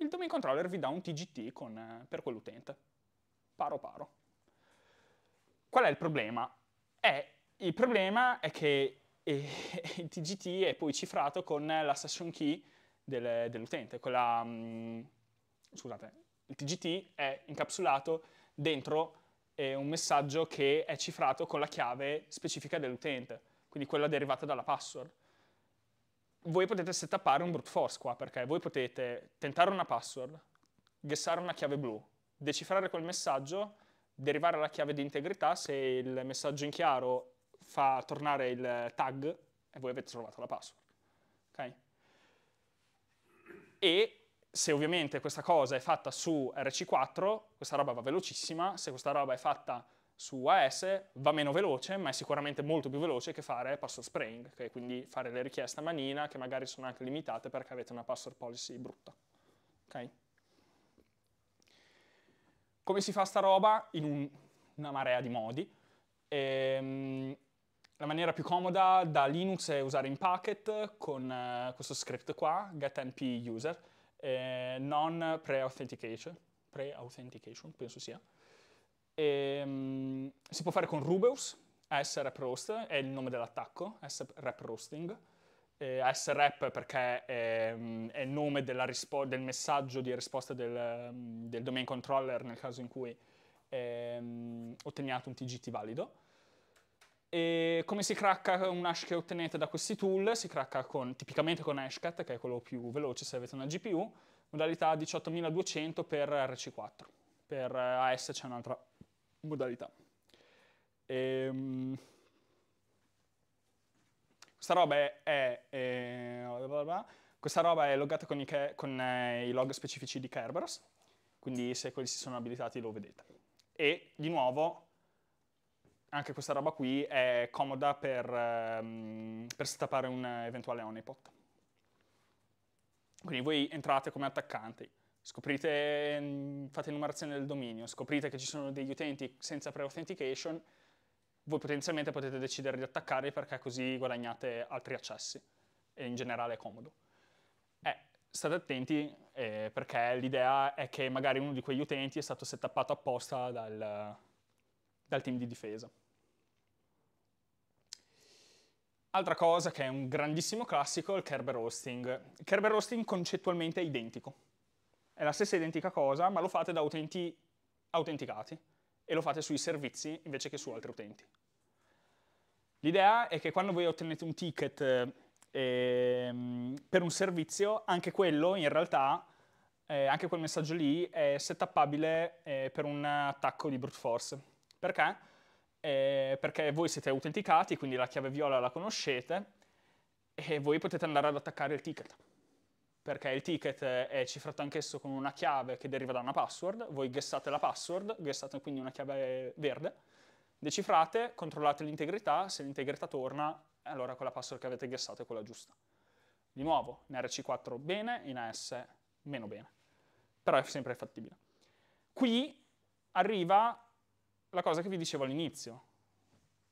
il domain controller vi dà un TGT con, eh, per quell'utente. Paro paro. Qual è il problema? Eh, il problema è che eh, il TGT è poi cifrato con la session key del, dell'utente. Mm, scusate, il TGT è incapsulato dentro eh, un messaggio che è cifrato con la chiave specifica dell'utente, quindi quella derivata dalla password voi potete setuppare un brute force qua, perché voi potete tentare una password, guessare una chiave blu, decifrare quel messaggio, derivare la chiave di integrità, se il messaggio in chiaro fa tornare il tag e voi avete trovato la password. Ok? E se ovviamente questa cosa è fatta su RC4, questa roba va velocissima, se questa roba è fatta su AS va meno veloce, ma è sicuramente molto più veloce che fare password spraying, okay? quindi fare le richieste a manina che magari sono anche limitate perché avete una password policy brutta. Okay? Come si fa sta roba? In un, una marea di modi. Ehm, la maniera più comoda da Linux è usare in packet con eh, questo script qua, getnpuser, eh, non pre-authentication, pre-authentication penso sia, e, um, si può fare con Rubeus, S-RepRoast è il nome dell'attacco, S-RepRoasting. Eh, S-Rep perché è, um, è, il nome rispo- del messaggio di risposta del, um, del, domain controller nel caso in cui ehm, otteniate un TGT valido. E come si cracca un hash che ottenete da questi tool? Si cracca con, tipicamente con Hashcat, che è quello più veloce se avete una GPU, modalità 18200 per RC4. Per eh, AS c'è un'altra modalità. Ehm, questa roba è, è, è questa roba è loggata con i, con eh, i, log specifici di Kerberos, quindi se quelli si sono abilitati lo vedete. E di nuovo, anche questa roba qui è comoda per, ehm, per stappare un eventuale onipot. Quindi voi entrate come attaccanti, scoprite, mm, fate numerazione del dominio, scoprite che ci sono degli utenti senza pre-authentication, voi potenzialmente potete decidere di attaccarli perché così guadagnate altri accessi e in generale è comodo. Eh, state attenti eh, perché l'idea è che magari uno di quegli utenti è stato settappato apposta dal, dal team di difesa. Altra cosa che è un grandissimo classico è il Kerber Hosting. Kerber Hosting concettualmente è identico è la stessa identica cosa, ma lo fate da utenti autenticati e lo fate sui servizi invece che su altri utenti. L'idea è che quando voi ottenete un ticket eh, per un servizio, anche quello in realtà, eh, anche quel messaggio lì è settappabile eh, per un attacco di brute force. Perché? Eh, perché voi siete autenticati, quindi la chiave viola la conoscete e voi potete andare ad attaccare il ticket perché il ticket è cifrato anch'esso con una chiave che deriva da una password, voi guessate la password, guessate quindi una chiave verde, decifrate, controllate l'integrità, se l'integrità torna, allora quella password che avete guessato è quella giusta. Di nuovo, in RC4 bene, in AS meno bene, però è sempre fattibile. Qui arriva la cosa che vi dicevo all'inizio,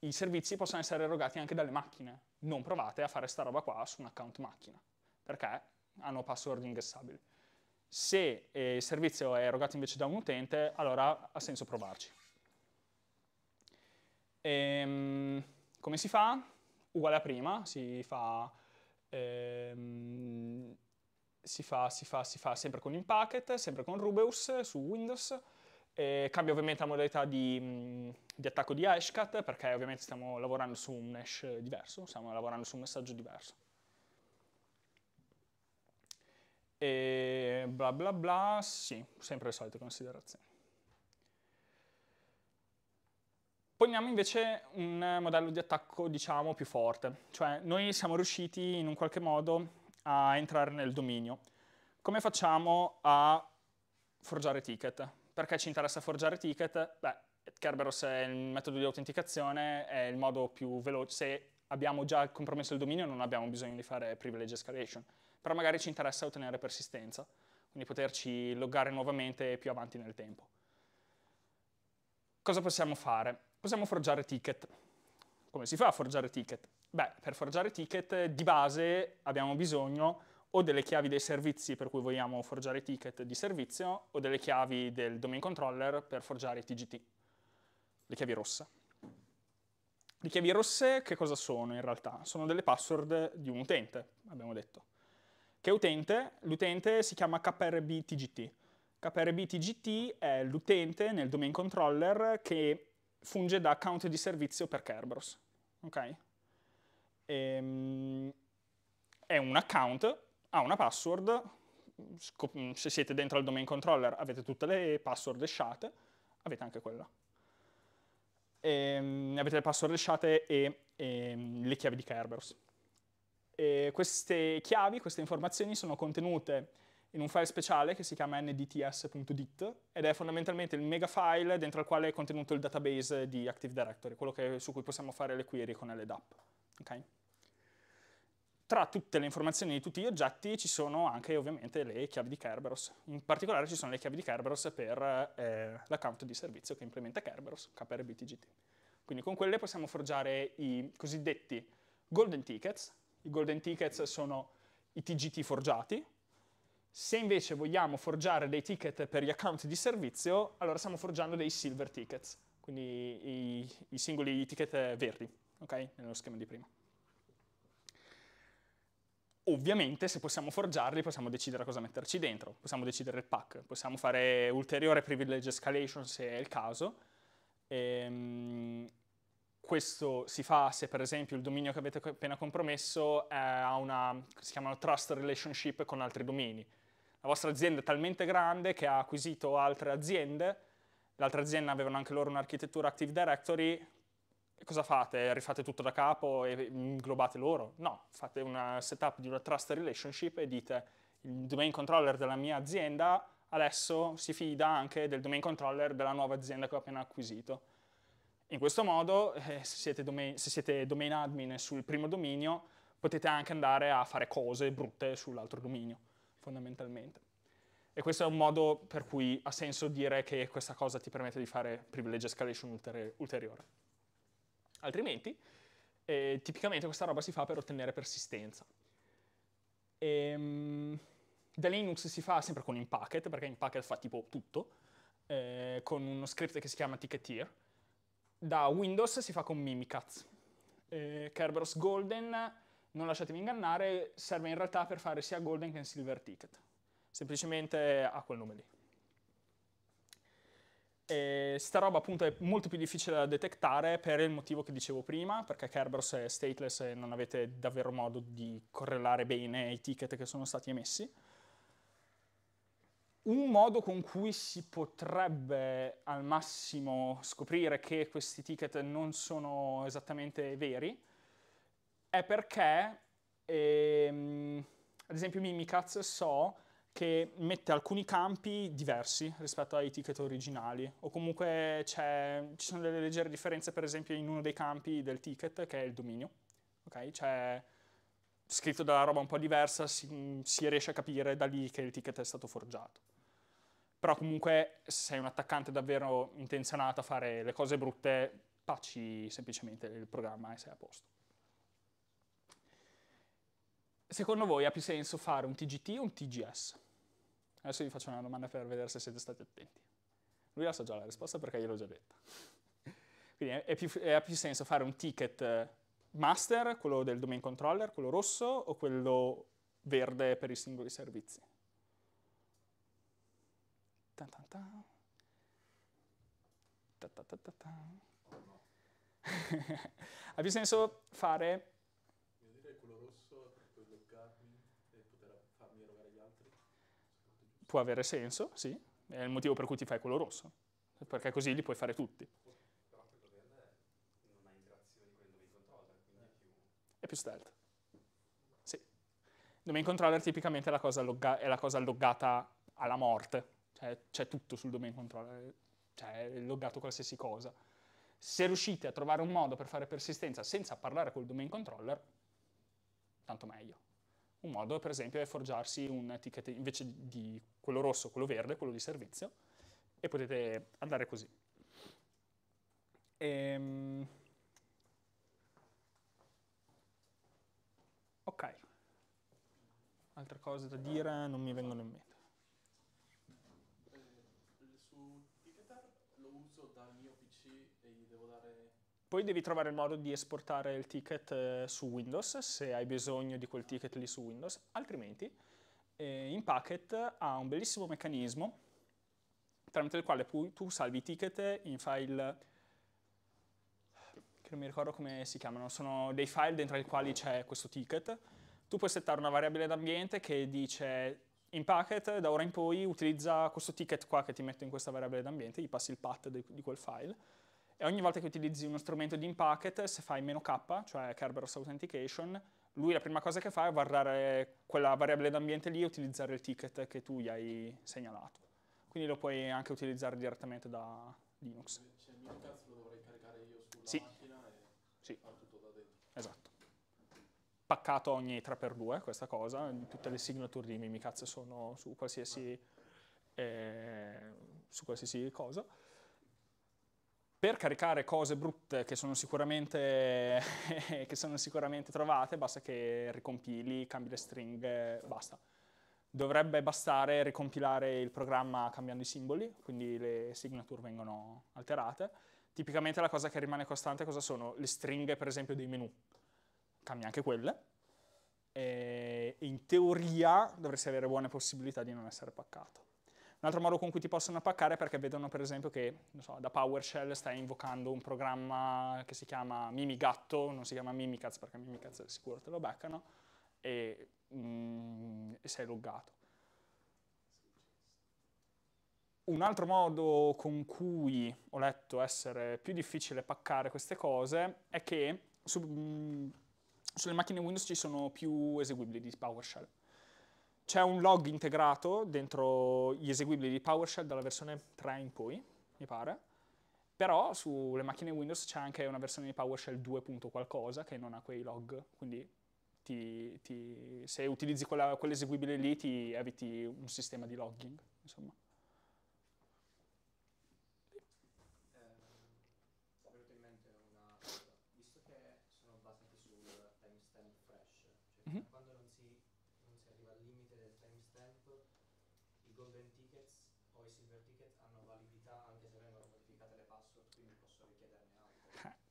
i servizi possono essere erogati anche dalle macchine, non provate a fare sta roba qua su un account macchina, perché hanno password ingressabili. Se eh, il servizio è erogato invece da un utente, allora ha senso provarci. Ehm, come si fa? Uguale a prima, si fa, ehm, si, fa, si, fa, si fa, sempre con Inpacket, sempre con Rubeus su Windows, eh, cambia ovviamente la modalità di, di attacco di Hashcat perché ovviamente stiamo lavorando su un hash diverso, stiamo lavorando su un messaggio diverso. e bla bla bla, sì, sempre le solite considerazioni. Poniamo invece un modello di attacco, diciamo, più forte, cioè noi siamo riusciti in un qualche modo a entrare nel dominio. Come facciamo a forgiare ticket? Perché ci interessa forgiare ticket? Beh, Kerberos è il metodo di autenticazione, è il modo più veloce, se abbiamo già compromesso il dominio non abbiamo bisogno di fare privilege escalation però magari ci interessa ottenere persistenza, quindi poterci loggare nuovamente più avanti nel tempo. Cosa possiamo fare? Possiamo forgiare ticket. Come si fa a forgiare ticket? Beh, per forgiare ticket di base abbiamo bisogno o delle chiavi dei servizi per cui vogliamo forgiare ticket di servizio o delle chiavi del domain controller per forgiare TGT, le chiavi rosse. Le chiavi rosse che cosa sono in realtà? Sono delle password di un utente, abbiamo detto. Che utente? L'utente si chiama KRBTGT. KRBTGT è l'utente nel domain controller che funge da account di servizio per Kerberos. Okay? E, ehm, è un account, ha una password, se siete dentro al domain controller avete tutte le password lasciate, avete anche quella. E, ehm, avete le password lasciate e, e le chiavi di Kerberos. E queste chiavi, queste informazioni sono contenute in un file speciale che si chiama ndts.dit ed è fondamentalmente il megafile dentro il quale è contenuto il database di Active Directory, quello che, su cui possiamo fare le query con le Okay? Tra tutte le informazioni di tutti gli oggetti ci sono anche ovviamente le chiavi di Kerberos. In particolare ci sono le chiavi di Kerberos per eh, l'account di servizio che implementa Kerberos, KRBTGT. Quindi con quelle possiamo forgiare i cosiddetti golden tickets, i golden tickets sono i TGT forgiati. Se invece vogliamo forgiare dei ticket per gli account di servizio, allora stiamo forgiando dei silver tickets, quindi i, i singoli ticket verdi, ok? Nello schema di prima. Ovviamente se possiamo forgiarli possiamo decidere cosa metterci dentro, possiamo decidere il pack, possiamo fare ulteriore privilege escalation se è il caso, ehm, questo si fa se per esempio il dominio che avete appena compromesso eh, ha una, si chiamano trust relationship con altri domini. La vostra azienda è talmente grande che ha acquisito altre aziende, le altre aziende avevano anche loro un'architettura Active Directory, cosa fate? Rifate tutto da capo e inglobate loro? No, fate un setup di una trust relationship e dite il domain controller della mia azienda adesso si fida anche del domain controller della nuova azienda che ho appena acquisito in questo modo, eh, se, siete domain, se siete domain admin sul primo dominio, potete anche andare a fare cose brutte sull'altro dominio, fondamentalmente. E questo è un modo per cui ha senso dire che questa cosa ti permette di fare privilege escalation ulteri ulteriore. Altrimenti, eh, tipicamente questa roba si fa per ottenere persistenza. Ehm, da Linux si fa sempre con in packet, perché in packet fa tipo tutto, eh, con uno script che si chiama ticketeer, da Windows si fa con Mimikatz. Eh, Kerberos Golden, non lasciatemi ingannare, serve in realtà per fare sia Golden che Silver Ticket. Semplicemente ha quel nome lì. E sta roba appunto è molto più difficile da detectare per il motivo che dicevo prima, perché Kerberos è stateless e non avete davvero modo di correlare bene i ticket che sono stati emessi. Un modo con cui si potrebbe al massimo scoprire che questi ticket non sono esattamente veri è perché, ehm, ad esempio, Mimikatz so che mette alcuni campi diversi rispetto ai ticket originali, o comunque ci sono delle leggere differenze, per esempio, in uno dei campi del ticket, che è il dominio. Okay? C'è scritto dalla roba un po' diversa, si, si riesce a capire da lì che il ticket è stato forgiato però comunque se sei un attaccante davvero intenzionato a fare le cose brutte, pacci semplicemente il programma e sei a posto. Secondo voi ha più senso fare un TGT o un TGS? Adesso vi faccio una domanda per vedere se siete stati attenti. Lui la sa già la risposta perché gliel'ho già detta. Quindi è più, ha più senso fare un ticket eh, master, quello del domain controller, quello rosso, o quello verde per i singoli servizi? Ta ta ta. Ta ta ta ta ta. Oh, no. ha più senso fare... Io direi quello rosso per bloccarmi e poter farmi erogare gli altri. Può avere senso, sì. È il motivo per cui ti fai quello rosso. Perché così li puoi fare tutti. Però quello verde non ha interazioni con il domain controller, quindi è più... È più stealth. Sì. Domain controller tipicamente è la cosa, logga- è la cosa loggata alla morte cioè, c'è tutto sul domain controller, cioè è loggato qualsiasi cosa. Se riuscite a trovare un modo per fare persistenza senza parlare col domain controller, tanto meglio. Un modo, per esempio, è forgiarsi un ticket invece di quello rosso, quello verde, quello di servizio, e potete andare così. Ehm... Ok, altre cose da dire non mi vengono in mente. Poi devi trovare il modo di esportare il ticket eh, su Windows, se hai bisogno di quel ticket lì su Windows, altrimenti eh, InPacket ha un bellissimo meccanismo tramite il quale tu salvi i ticket in file che non mi ricordo come si chiamano, sono dei file dentro i quali c'è questo ticket. Tu puoi settare una variabile d'ambiente che dice in packet da ora in poi utilizza questo ticket qua che ti metto in questa variabile d'ambiente, gli passi il path di quel file e ogni volta che utilizzi uno strumento di impacket, se fai meno "k", cioè Kerberos Authentication, lui la prima cosa che fa è guardare quella variabile d'ambiente lì e utilizzare il ticket che tu gli hai segnalato. Quindi lo puoi anche utilizzare direttamente da Linux. Cioè il cazzo lo dovrei caricare io sulla sì. macchina e sì. fare tutto da dentro. Esatto. Paccato ogni 3x2 questa cosa, tutte le signature di Mimikatz sono su qualsiasi, eh, su qualsiasi cosa. Per caricare cose brutte che sono, sicuramente, che sono sicuramente trovate, basta che ricompili, cambi le stringhe, basta. Dovrebbe bastare ricompilare il programma cambiando i simboli, quindi le signature vengono alterate. Tipicamente la cosa che rimane costante cosa sono? Le stringhe, per esempio, dei menu. Cambia anche quelle. E in teoria dovresti avere buone possibilità di non essere paccato. Un altro modo con cui ti possono attaccare è perché vedono per esempio che so, da PowerShell stai invocando un programma che si chiama Mimigatto, non si chiama Mimikatz perché Mimikatz sicuro te lo beccano, e, mm, e sei loggato. Un altro modo con cui ho letto essere più difficile paccare queste cose è che su, mm, sulle macchine Windows ci sono più eseguibili di PowerShell c'è un log integrato dentro gli eseguibili di PowerShell dalla versione 3 in poi, mi pare, però sulle macchine Windows c'è anche una versione di PowerShell 2. qualcosa che non ha quei log, quindi ti, ti, se utilizzi quella, quell'eseguibile lì ti eviti un sistema di logging, insomma.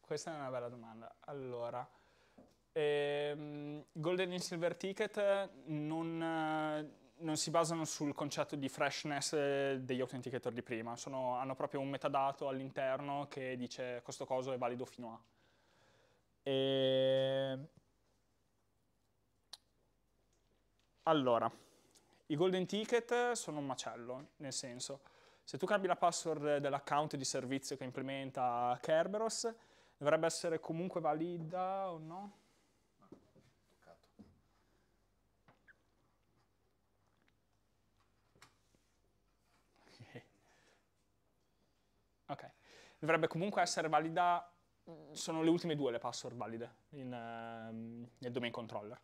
Questa è una bella domanda. Allora, ehm, Golden and Silver Ticket non, eh, non, si basano sul concetto di freshness eh, degli authenticator di prima, Sono, hanno proprio un metadato all'interno che dice questo coso è valido fino a. E... Ehm, allora, i golden ticket sono un macello, nel senso, se tu cambi la password dell'account di servizio che implementa Kerberos, Dovrebbe essere comunque valida o no? Ok, dovrebbe comunque essere valida, mm, sono le ultime due le password valide in, uh, nel domain controller.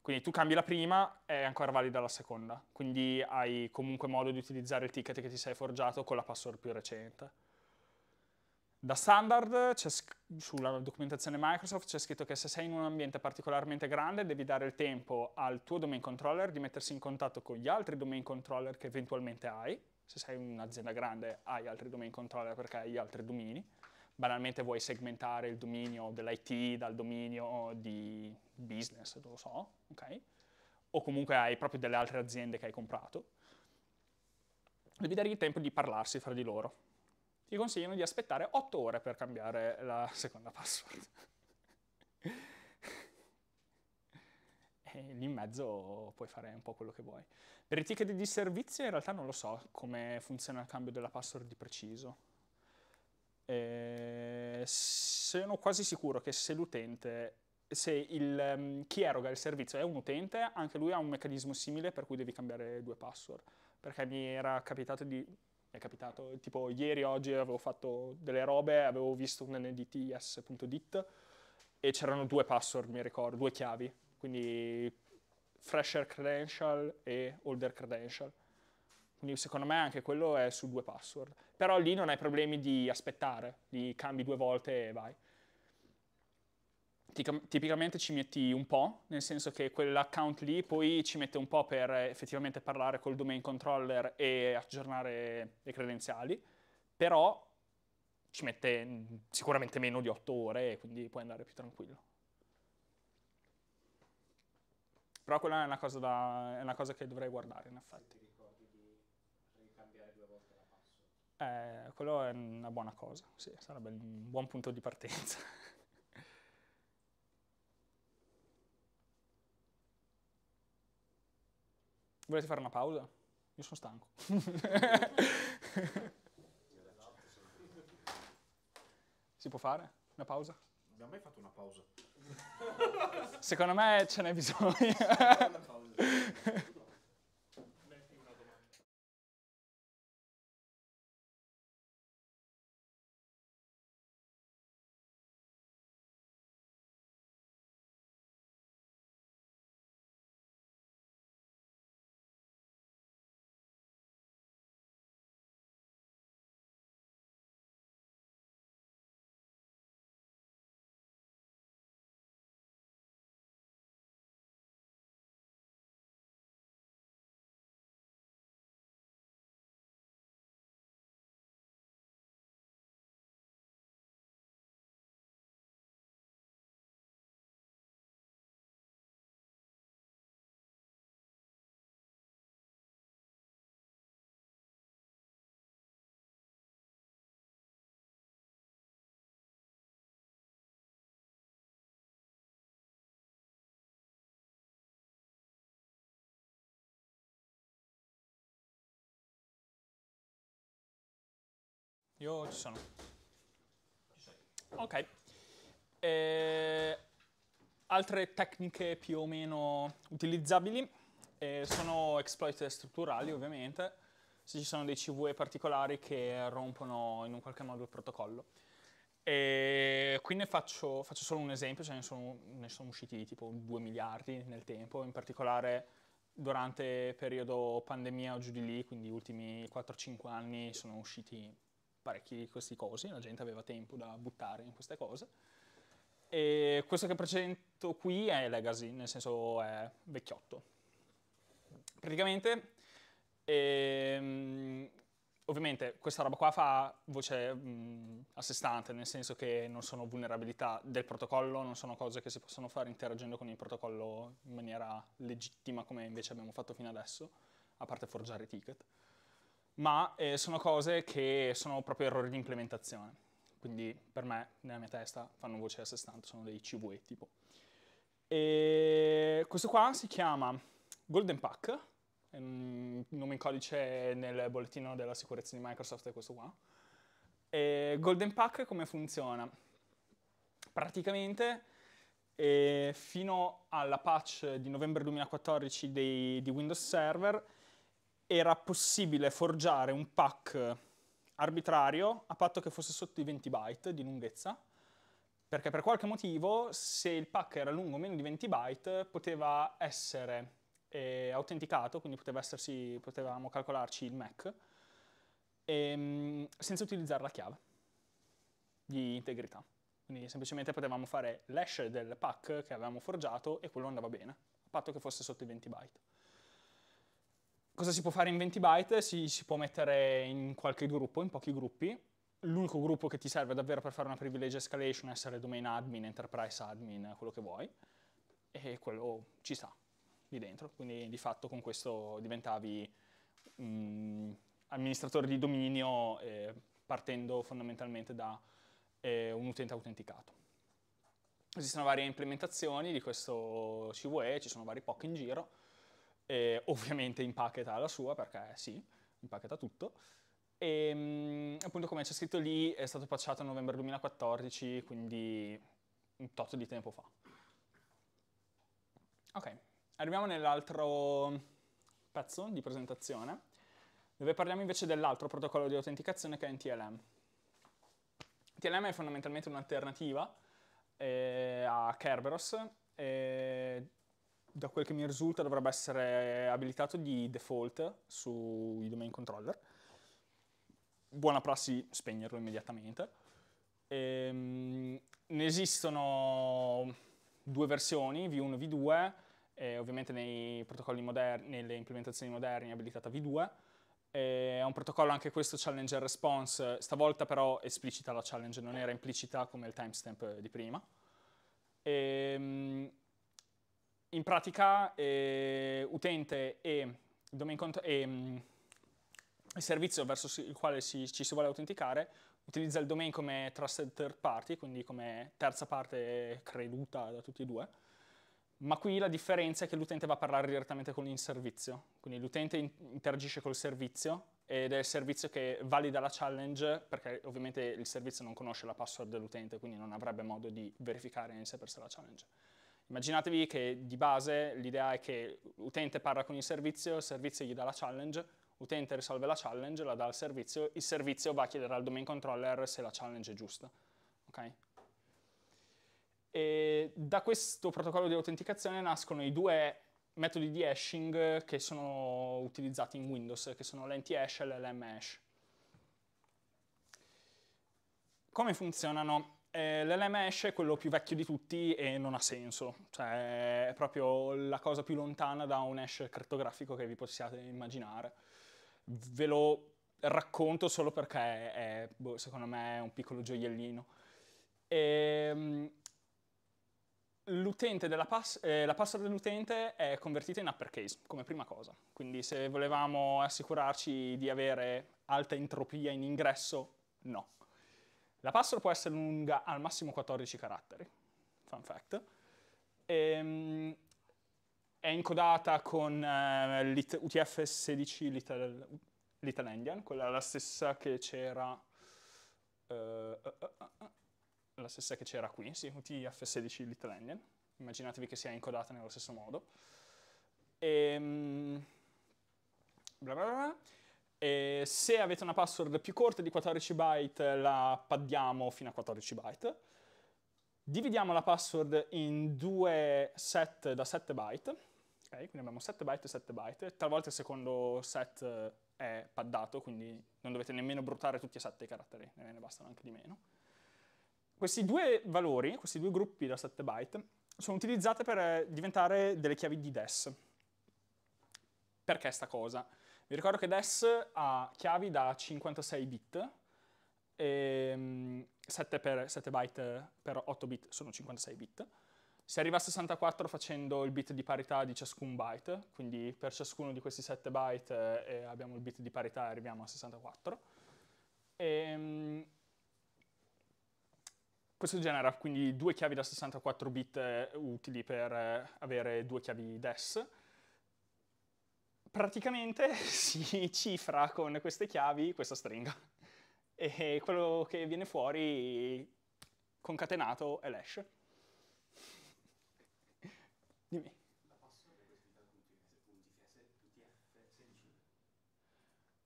Quindi tu cambi la prima, e è ancora valida la seconda, quindi hai comunque modo di utilizzare il ticket che ti sei forgiato con la password più recente. Da standard, sulla documentazione Microsoft, c'è scritto che se sei in un ambiente particolarmente grande devi dare il tempo al tuo domain controller di mettersi in contatto con gli altri domain controller che eventualmente hai. Se sei un'azienda grande hai altri domain controller perché hai altri domini. Banalmente vuoi segmentare il dominio dell'IT dal dominio di business, non lo so, ok? O comunque hai proprio delle altre aziende che hai comprato. Devi dare il tempo di parlarsi fra di loro ti consigliano di aspettare 8 ore per cambiare la seconda password. e lì in mezzo puoi fare un po' quello che vuoi. Per i ticket di servizio in realtà non lo so come funziona il cambio della password di preciso. E sono quasi sicuro che se l'utente, se il, ehm, chi eroga il servizio è un utente, anche lui ha un meccanismo simile per cui devi cambiare due password. Perché mi era capitato di mi è capitato, tipo ieri, oggi avevo fatto delle robe, avevo visto un ndts.dit e c'erano due password, mi ricordo, due chiavi, quindi fresher credential e older credential. Quindi secondo me anche quello è su due password. Però lì non hai problemi di aspettare, li cambi due volte e vai tipicamente ci metti un po', nel senso che quell'account lì poi ci mette un po' per effettivamente parlare col domain controller e aggiornare le credenziali, però ci mette mm, sicuramente meno di 8 ore e quindi puoi andare più tranquillo. Però quella è una cosa, da, è una cosa che dovrei guardare in effetti. Se ricordi di ricambiare due volte la password? Eh, quello è una buona cosa, sì, sarebbe un buon punto di partenza. Volete fare una pausa? Io sono stanco. si può fare una pausa? Non abbiamo mai fatto una pausa. Secondo me ce n'è bisogno. pausa. Io ci sono. Ok. E eh, altre tecniche più o meno utilizzabili eh, sono exploit strutturali, ovviamente, se ci sono dei CVE particolari che rompono in un qualche modo il protocollo. E qui ne faccio, faccio, solo un esempio, cioè ne sono, ne sono usciti tipo 2 miliardi nel tempo, in particolare durante il periodo pandemia o giù di lì, quindi gli ultimi 4-5 anni sono usciti parecchi di questi cosi, la gente aveva tempo da buttare in queste cose. E questo che presento qui è legacy, nel senso è vecchiotto. Praticamente, ehm, ovviamente questa roba qua fa voce mh, a sé stante, nel senso che non sono vulnerabilità del protocollo, non sono cose che si possono fare interagendo con il protocollo in maniera legittima come invece abbiamo fatto fino adesso, a parte forgiare i ticket ma eh, sono cose che sono proprio errori di implementazione. Quindi per me, nella mia testa, fanno voce a sé stante, sono dei CV tipo. E questo qua si chiama Golden Pack, il nome in codice nel bollettino della sicurezza di Microsoft è questo qua. E Golden Pack come funziona? Praticamente eh, fino alla patch di novembre 2014 dei, di Windows Server era possibile forgiare un pack arbitrario a patto che fosse sotto i 20 byte di lunghezza, perché per qualche motivo se il pack era lungo meno di 20 byte poteva essere eh, autenticato, quindi poteva essersi, potevamo calcolarci il MAC, ehm, senza utilizzare la chiave di integrità. Quindi semplicemente potevamo fare l'hash del pack che avevamo forgiato e quello andava bene, a patto che fosse sotto i 20 byte. Cosa si può fare in 20 byte? Si, si può mettere in qualche gruppo, in pochi gruppi. L'unico gruppo che ti serve davvero per fare una privilege escalation è essere domain admin, enterprise admin, quello che vuoi. E quello ci sta lì dentro. Quindi di fatto con questo diventavi mh, amministratore di dominio eh, partendo fondamentalmente da eh, un utente autenticato. Esistono varie implementazioni di questo CVE, ci sono vari POC in giro e ovviamente impacchetta la sua perché sì, impacchetta tutto. E ehm, appunto come c'è scritto lì è stato patchato a novembre 2014, quindi un tot di tempo fa. Ok, arriviamo nell'altro pezzo di presentazione, dove parliamo invece dell'altro protocollo di autenticazione che è NTLM. TLM è fondamentalmente un'alternativa eh, a Kerberos, eh, da quel che mi risulta dovrebbe essere abilitato di default sui domain controller. Buona prassi spegnerlo immediatamente. Ehm, ne esistono due versioni, V1 e V2, e ovviamente nei protocolli moderni, nelle implementazioni moderni è abilitata V2. È un protocollo anche questo challenge and response, stavolta però esplicita la challenge, non era implicita come il timestamp di prima. Ehm, in pratica eh, utente e, e mh, mm, il servizio verso il quale si, ci si vuole autenticare utilizza il domain come trusted third party, quindi come terza parte creduta da tutti e due, ma qui la differenza è che l'utente va a parlare direttamente con il servizio, quindi l'utente interagisce col servizio ed è il servizio che valida la challenge, perché ovviamente il servizio non conosce la password dell'utente, quindi non avrebbe modo di verificare in sé per sé la challenge. Immaginatevi che di base l'idea è che l'utente parla con il servizio, il servizio gli dà la challenge, l'utente risolve la challenge, la dà al servizio, il servizio va a chiedere al domain controller se la challenge è giusta. Okay? E da questo protocollo di autenticazione nascono i due metodi di hashing che sono utilizzati in Windows, che sono l'anti-hash e l'LM-hash. Come funzionano? Eh, L'LMesh è quello più vecchio di tutti e non ha senso, cioè è proprio la cosa più lontana da un hash cartografico che vi possiate immaginare. Ve lo racconto solo perché è, boh, secondo me è un piccolo gioiellino. Ehm, l'utente della pass eh, la password dell'utente è convertita in uppercase come prima cosa, quindi se volevamo assicurarci di avere alta entropia in ingresso, no la password può essere lunga al massimo 14 caratteri, fun fact. E, ehm, è encodata con eh, UTF-16 Little, Little, Indian, quella la stessa che c'era... Eh, eh, eh, eh la stessa che c'era qui, sì, UTF-16 Little Indian. Immaginatevi che sia encodata nello stesso modo. E, ehm, bla bla bla. E se avete una password più corta di 14 byte la paddiamo fino a 14 byte. Dividiamo la password in due set da 7 byte. Okay, quindi abbiamo 7 byte e 7 byte. Talvolta il secondo set eh, è paddato, quindi non dovete nemmeno bruttare tutti e 7 i caratteri, ne bastano anche di meno. Questi due valori, questi due gruppi da 7 byte, sono utilizzati per eh, diventare delle chiavi di DES. Perché sta cosa? Vi ricordo che DES ha chiavi da 56 bit, ehm, e 7, per, 7 byte per 8 bit sono 56 bit. Si arriva a 64 facendo il bit di parità di ciascun byte, quindi per ciascuno di questi 7 byte eh, abbiamo il bit di parità e arriviamo a 64. E, ehm, questo genera quindi due chiavi da 64 bit eh, utili per eh, avere due chiavi DES praticamente si cifra con queste chiavi questa stringa e quello che viene fuori concatenato è l'hash. Dimmi.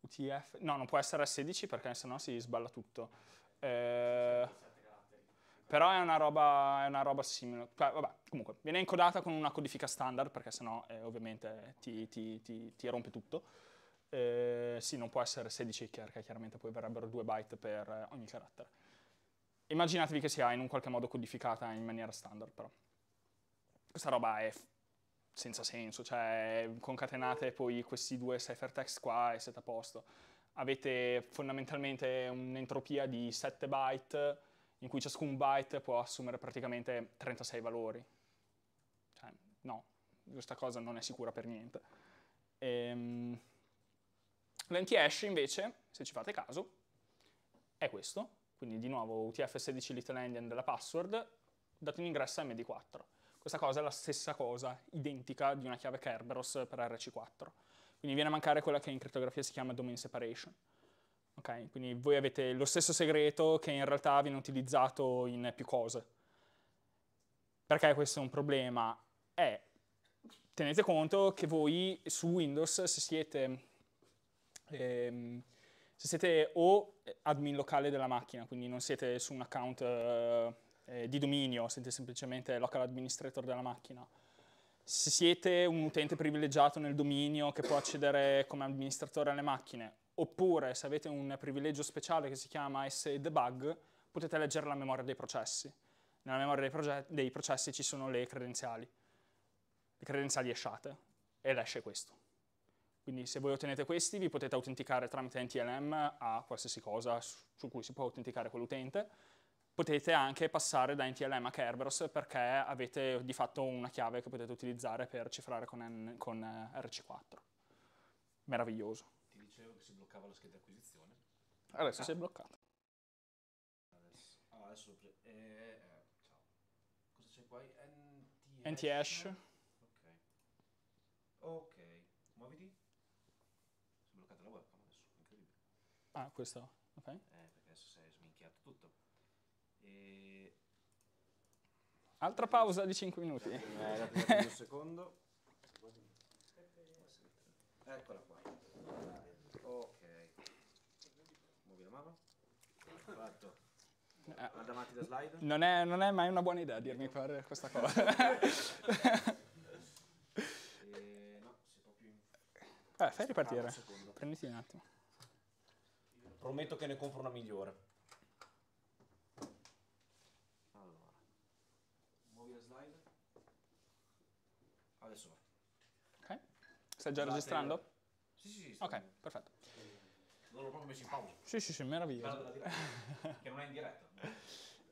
utf No, non può essere S16 perché sennò si sballa tutto. Eh, però è una roba, è una roba simile. Cioè, vabbè, comunque, viene encodata con una codifica standard, perché sennò eh, ovviamente ti, ti, ti, ti rompe tutto. Eh, sì, non può essere 16 perché chiaramente poi verrebbero 2 byte per eh, ogni carattere. Immaginatevi che sia in un qualche modo codificata in maniera standard, però. Questa roba è senza senso, cioè concatenate poi questi due ciphertext qua e siete a posto. Avete fondamentalmente un'entropia di 7 byte in cui ciascun byte può assumere praticamente 36 valori. Cioè, no, questa cosa non è sicura per niente. Ehm, L'anti-hash invece, se ci fate caso, è questo, quindi di nuovo UTF-16 little endian della password, dato in ingresso a MD4. Questa cosa è la stessa cosa, identica di una chiave Kerberos per RC4. Quindi viene a mancare quella che in criptografia si chiama domain separation. Okay? Quindi voi avete lo stesso segreto che in realtà viene utilizzato in più cose. Perché questo è un problema? È, tenete conto che voi su Windows se siete, ehm, se siete o admin locale della macchina, quindi non siete su un account eh, eh di dominio, siete semplicemente local administrator della macchina, se siete un utente privilegiato nel dominio che può accedere come amministratore alle macchine oppure se avete un privilegio speciale che si chiama SA debug potete leggere la memoria dei processi. Nella memoria dei, dei processi ci sono le credenziali, le credenziali esciate, ed esce questo. Quindi se voi ottenete questi vi potete autenticare tramite NTLM a qualsiasi cosa su cui si può autenticare quell'utente. Potete anche passare da NTLM a Kerberos perché avete di fatto una chiave che potete utilizzare per cifrare con, N con RC4. Meraviglioso bloccava la scheda di acquisizione. Adesso ah. si è bloccata. Adesso, ah, adesso ho Eh, eh, ciao. Cosa c'è qua? NTH. NT ok. Ok. Muoviti. Si è bloccata la webcam adesso. Incredibile. Ah, questo. Ok. Eh, perché adesso si è sminchiato tutto. E... Altra pausa di 5 minuti. Eh, un secondo. Eccola qua. Oh. Fatto. Guarda eh. avanti la slide. Non è, non è, mai una buona idea dirmi fare questa cosa. eh, no, sei proprio in... Vabbè, eh, fai ripartire. Un Prenditi un attimo. Prometto che ne compro una migliore. Allora. Muovi la slide. Adesso va. Ok. Stai già Guardate registrando? Sì, sì, sì. Ok, perfetto l'ho proprio messo in pausa. Sì, sì, sì, meraviglioso. Diretta, che non è in diretta.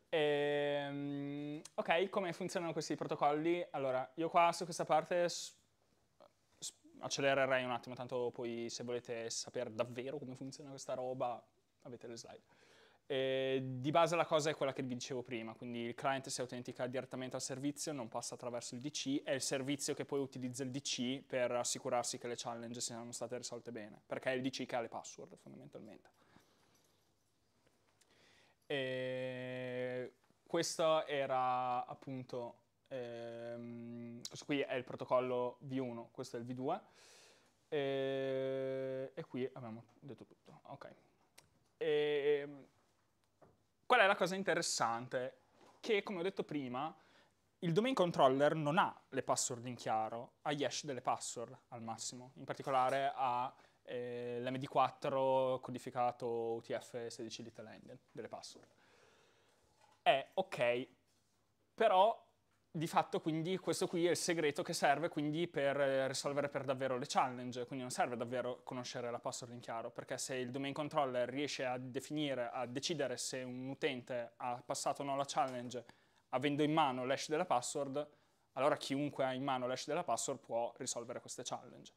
E, ehm, ok, come funzionano questi protocolli? Allora, io qua su questa parte accelererei un attimo, tanto poi se volete sapere davvero come funziona questa roba avete le slide. Eh, di base la cosa è quella che vi dicevo prima, quindi il client si autentica direttamente al servizio, non passa attraverso il DC, è il servizio che poi utilizza il DC per assicurarsi che le challenge siano state risolte bene, perché è il DC che ha le password fondamentalmente. E eh, questo era appunto, ehm, questo qui è il protocollo V1, questo è il V2, e, eh, e qui abbiamo detto tutto, ok. E è la cosa interessante? Che, come ho detto prima, il domain controller non ha le password in chiaro, ha gli hash delle password al massimo, in particolare ha eh, l'MD4 codificato UTF-16 little handle delle password. È eh, ok, però di fatto quindi questo qui è il segreto che serve quindi per eh, risolvere per davvero le challenge, quindi non serve davvero conoscere la password in chiaro, perché se il domain controller riesce a definire, a decidere se un utente ha passato o no la challenge avendo in mano l'hash della password, allora chiunque ha in mano l'hash della password può risolvere queste challenge.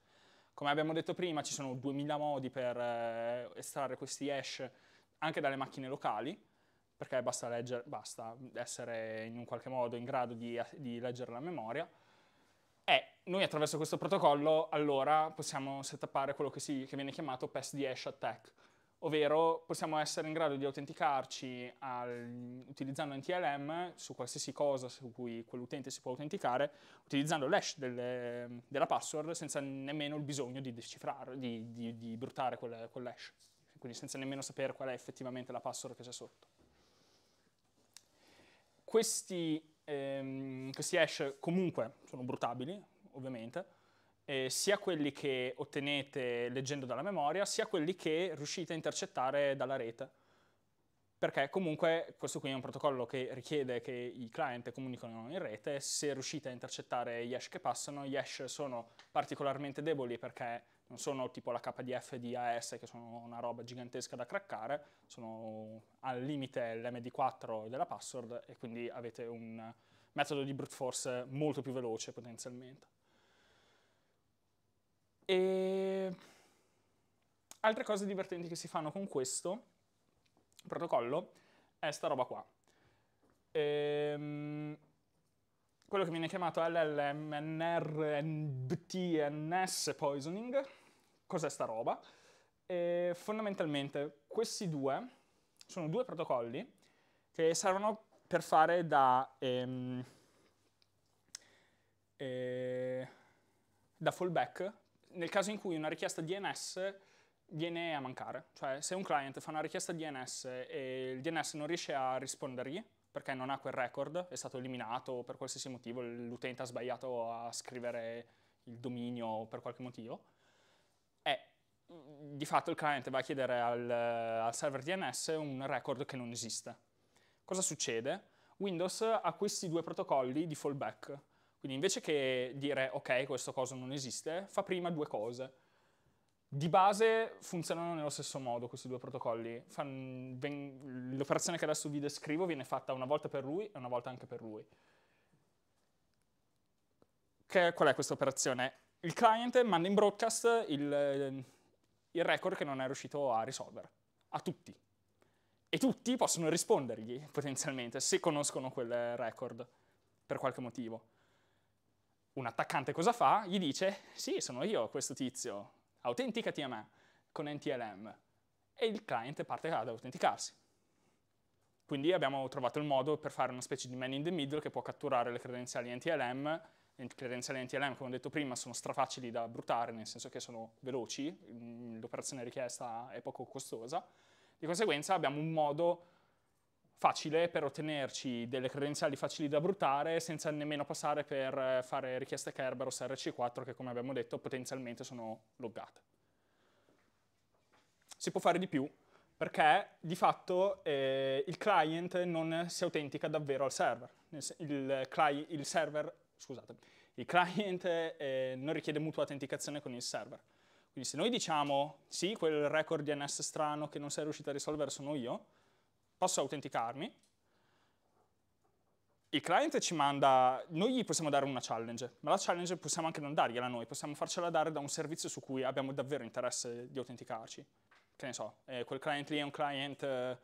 Come abbiamo detto prima ci sono 2000 modi per eh, estrarre questi hash anche dalle macchine locali, perché basta, leggere, basta essere in un qualche modo in grado di, di leggere la memoria. E noi attraverso questo protocollo allora possiamo settappare quello che, si, che viene chiamato pass the hash attack, ovvero possiamo essere in grado di autenticarci al, utilizzando NTLM su qualsiasi cosa su cui quell'utente si può autenticare, utilizzando l'hash delle, della password senza nemmeno il bisogno di decifrare, di, di, di brutare quell'hash, quel quindi senza nemmeno sapere qual è effettivamente la password che c'è sotto. Questi, ehm, questi hash comunque sono bruttabili, ovviamente, eh, sia quelli che ottenete leggendo dalla memoria, sia quelli che riuscite a intercettare dalla rete. Perché comunque questo qui è un protocollo che richiede che i client comunicano in rete, se riuscite a intercettare gli hash che passano, gli hash sono particolarmente deboli perché non sono tipo la KDF di AS che sono una roba gigantesca da craccare, sono al limite l'MD4 della password e quindi avete un metodo di brute force molto più veloce potenzialmente. E altre cose divertenti che si fanno con questo protocollo è sta roba qua. Ehm quello che viene chiamato LLMNRBTNS poisoning. Cos'è sta roba? E fondamentalmente questi due sono due protocolli che servono per fare da, ehm, eh, da fallback nel caso in cui una richiesta DNS viene a mancare, cioè se un client fa una richiesta DNS e il DNS non riesce a rispondergli, perché non ha quel record, è stato eliminato per qualsiasi motivo, l'utente ha sbagliato a scrivere il dominio per qualche motivo, e di fatto il client va a chiedere al, al server DNS un record che non esiste. Cosa succede? Windows ha questi due protocolli di fallback, quindi invece che dire ok, questo coso non esiste, fa prima due cose di base funzionano nello stesso modo questi due protocolli. Fan, ven, l'operazione che adesso vi descrivo viene fatta una volta per lui e una volta anche per lui. Che, qual è questa operazione? Il client manda in broadcast il, il record che non è riuscito a risolvere, a tutti. E tutti possono rispondergli potenzialmente se conoscono quel record per qualche motivo. Un attaccante cosa fa? Gli dice, sì, sono io questo tizio, autenticati a me con NTLM e il client parte ad autenticarsi. Quindi abbiamo trovato il modo per fare una specie di man in the middle che può catturare le credenziali NTLM. Le credenziali NTLM, come ho detto prima, sono strafacili da bruttare, nel senso che sono veloci, mm, l'operazione richiesta è poco costosa. Di conseguenza abbiamo un modo facile per ottenerci delle credenziali facili da bruttare senza nemmeno passare per eh, fare richieste Kerberos RC4 che come abbiamo detto potenzialmente sono loggate. Si può fare di più perché di fatto eh, il client non si autentica davvero al server. Il, cli il server, scusate, il client eh, non richiede mutua autenticazione con il server. Quindi se noi diciamo sì, quel record DNS strano che non sei riuscito a risolvere sono io, posso autenticarmi, il client ci manda, noi gli possiamo dare una challenge, ma la challenge possiamo anche non dargliela noi, possiamo farcela dare da un servizio su cui abbiamo davvero interesse di autenticarci. Che ne so, eh, quel client lì è un client, eh,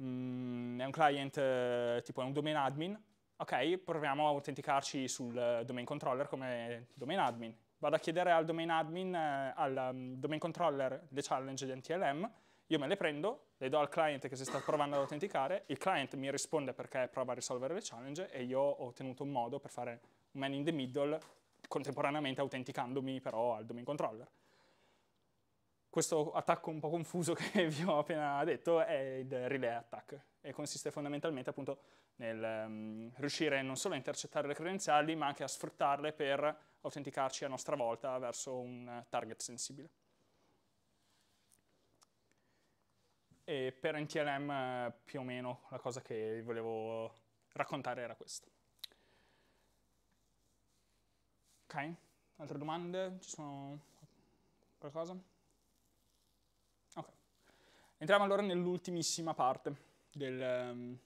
mm, è un client eh, tipo è un domain admin, ok, proviamo a autenticarci sul eh, domain controller come domain admin. Vado a chiedere al domain admin, eh, al um, domain controller le challenge di NTLM, io me le prendo, le do al client che si sta provando ad autenticare, il client mi risponde perché prova a risolvere le challenge e io ho ottenuto un modo per fare un man in the middle contemporaneamente autenticandomi però al domain controller. Questo attacco un po' confuso che vi ho appena detto è il relay attack e consiste fondamentalmente appunto nel um, riuscire non solo a intercettare le credenziali ma anche a sfruttarle per autenticarci a nostra volta verso un target sensibile. E per NTLM più o meno la cosa che vi volevo raccontare era questa. Ok, altre domande? Ci sono qualcosa? Ok. Entriamo allora nell'ultimissima parte del, ehm,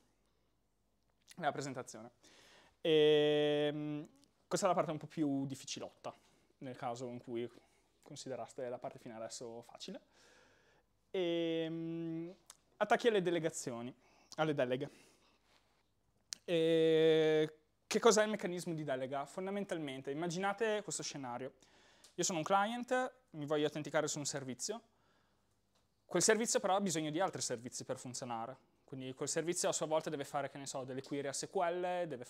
della presentazione. E, ehm, questa è la parte un po' più difficilotta, nel caso in cui consideraste la parte finale adesso facile. E, ehm, attacchi alle delegazioni, alle deleghe. E, ehm, che cos'è il meccanismo di delega? Fondamentalmente, immaginate questo scenario. Io sono un client, mi voglio autenticare su un servizio, quel servizio però ha bisogno di altri servizi per funzionare, quindi quel servizio a sua volta deve fare, che ne so, delle query a SQL, deve,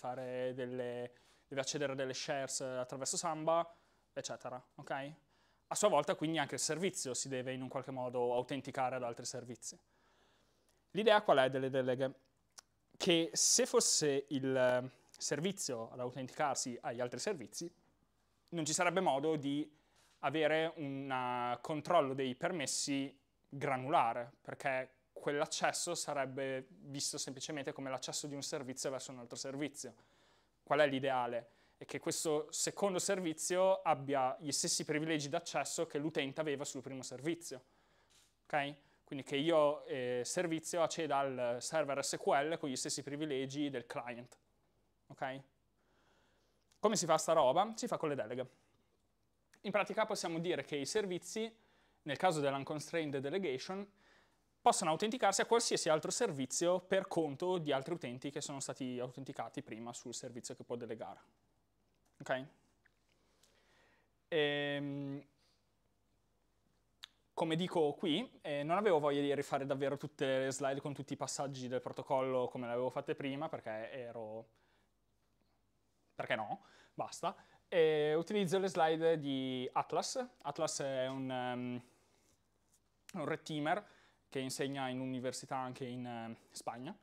delle, deve accedere a delle shares attraverso Samba, eccetera, okay? A sua volta quindi anche il servizio si deve in un qualche modo autenticare ad altri servizi. L'idea qual è delle deleghe? Che se fosse il eh, servizio ad autenticarsi agli altri servizi, non ci sarebbe modo di avere un eh, controllo dei permessi granulare, perché quell'accesso sarebbe visto semplicemente come l'accesso di un servizio verso un altro servizio. Qual è l'ideale? e che questo secondo servizio abbia gli stessi privilegi d'accesso che l'utente aveva sul primo servizio. Okay? Quindi che io, eh, servizio, acceda al server SQL con gli stessi privilegi del client. Okay? Come si fa sta roba? Si fa con le deleghe. In pratica possiamo dire che i servizi, nel caso dell'unconstrained delegation, possono autenticarsi a qualsiasi altro servizio per conto di altri utenti che sono stati autenticati prima sul servizio che può delegare ok? E, ehm, come dico qui, eh, non avevo voglia di rifare davvero tutte le slide con tutti i passaggi del protocollo come le avevo fatte prima, perché ero... perché no, basta. E utilizzo le slide di Atlas. Atlas è un, um, un red che insegna in università anche in uh, Spagna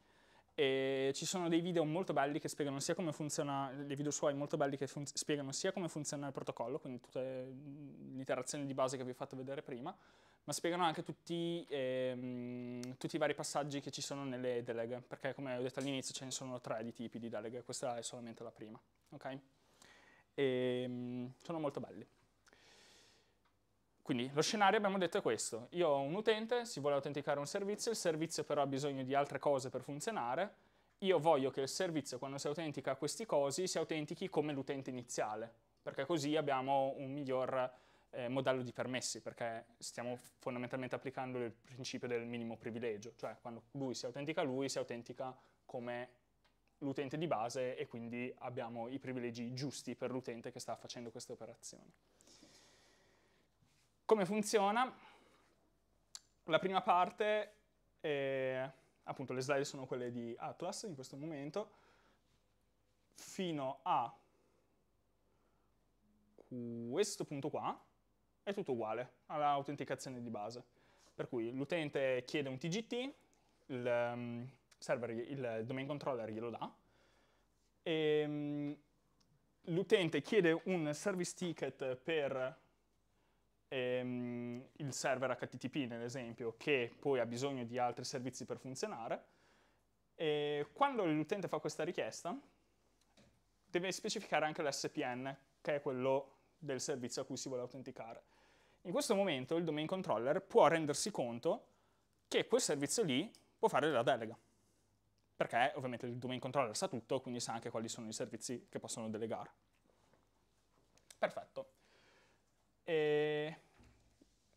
e ci sono dei video molto belli che spiegano sia come funziona, dei video suoi molto belli che spiegano sia come funziona il protocollo, quindi tutte le iterazioni di base che vi ho fatto vedere prima, ma spiegano anche tutti, ehm, tutti, i vari passaggi che ci sono nelle deleghe, perché come ho detto all'inizio ce ne sono tre di tipi di deleghe, questa è solamente la prima, ok? E, ehm, sono molto belli. Quindi lo scenario abbiamo detto è questo, io ho un utente, si vuole autenticare un servizio, il servizio però ha bisogno di altre cose per funzionare, io voglio che il servizio quando si autentica a questi cosi si autentichi come l'utente iniziale, perché così abbiamo un miglior eh, modello di permessi, perché stiamo fondamentalmente applicando il principio del minimo privilegio, cioè quando lui si autentica lui si autentica come l'utente di base e quindi abbiamo i privilegi giusti per l'utente che sta facendo queste operazioni. Come funziona? La prima parte, è, appunto le slide sono quelle di Atlas in questo momento, fino a questo punto qua è tutto uguale all'autenticazione di base. Per cui l'utente chiede un TGT, il, mm, server, il domain controller glielo dà, ehm, l'utente chiede un service ticket per ehm, il server HTTP, ad esempio, che poi ha bisogno di altri servizi per funzionare. E quando l'utente fa questa richiesta, deve specificare anche l'SPN, che è quello del servizio a cui si vuole autenticare. In questo momento il domain controller può rendersi conto che quel servizio lì può fare la delega, perché ovviamente il domain controller sa tutto, quindi sa anche quali sono i servizi che possono delegare. Perfetto. E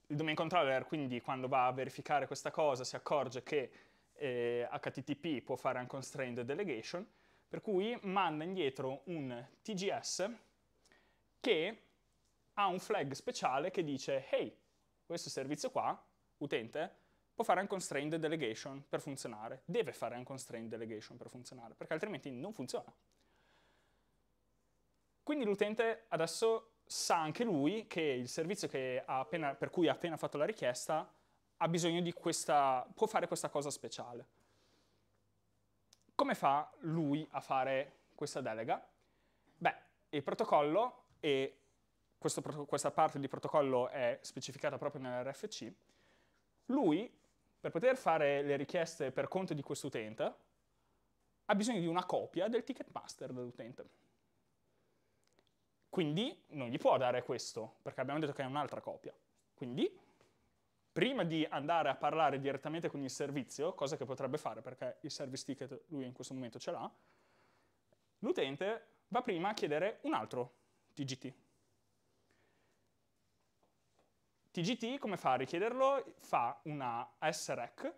il domain controller quindi quando va a verificare questa cosa si accorge che eh, HTTP può fare un constrained delegation, per cui manda indietro un TGS che ha un flag speciale che dice «Hey, questo servizio qua, utente, può fare un constrained delegation per funzionare, deve fare un constrained delegation per funzionare, perché altrimenti non funziona». Quindi l'utente adesso sa anche lui che il servizio che appena, per cui ha appena fatto la richiesta ha bisogno di questa, può fare questa cosa speciale. Come fa lui a fare questa delega? Beh, il protocollo, e questo, questa parte di protocollo è specificata proprio nell'RFC, lui, per poter fare le richieste per conto di quest'utente, ha bisogno di una copia del ticket master dell'utente. Quindi non gli può dare questo, perché abbiamo detto che è un'altra copia. Quindi, prima di andare a parlare direttamente con il servizio, cosa che potrebbe fare perché il service ticket lui in questo momento ce l'ha, l'utente va prima a chiedere un altro TGT. TGT come fa a richiederlo? Fa una SREC,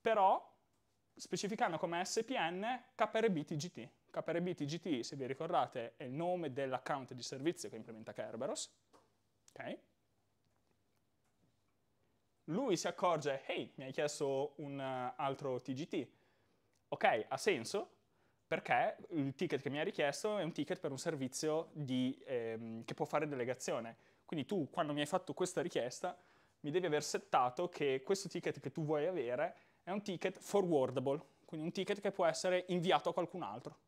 però specificando come SPN KRB TGT. KRB TGT, se vi ricordate, è il nome dell'account di servizio che implementa Kerberos. Okay. Lui si accorge, hey, mi hai chiesto un eh, altro TGT. Ok, ha senso, perché il ticket che mi ha richiesto è un ticket per un servizio di, ehm, che può fare delegazione. Quindi tu, quando mi hai fatto questa richiesta, mi devi aver settato che questo ticket che tu vuoi avere è un ticket forwardable, quindi un ticket che può essere inviato a qualcun altro.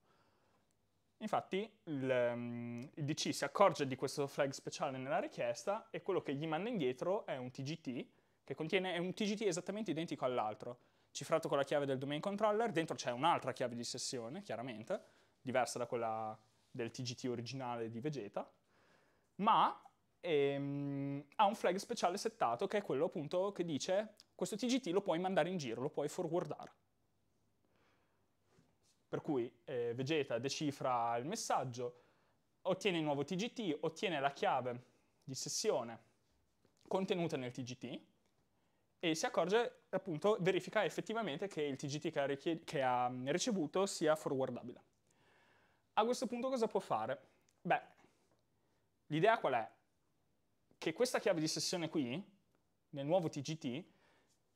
Infatti il, ehm, il, DC si accorge di questo flag speciale nella richiesta e quello che gli manda indietro è un TGT che contiene un TGT esattamente identico all'altro, cifrato con la chiave del domain controller, dentro c'è un'altra chiave di sessione, chiaramente, diversa da quella del TGT originale di Vegeta, ma ehm, ha un flag speciale settato che è quello appunto che dice questo TGT lo puoi mandare in giro, lo puoi forwardare. Per cui eh, Vegeta decifra il messaggio, ottiene il nuovo TGT, ottiene la chiave di sessione contenuta nel TGT e si accorge, appunto, verifica effettivamente che il TGT che ha, richied- che ha ricevuto sia forwardabile. A questo punto cosa può fare? Beh, l'idea qual è? Che questa chiave di sessione qui, nel nuovo TGT,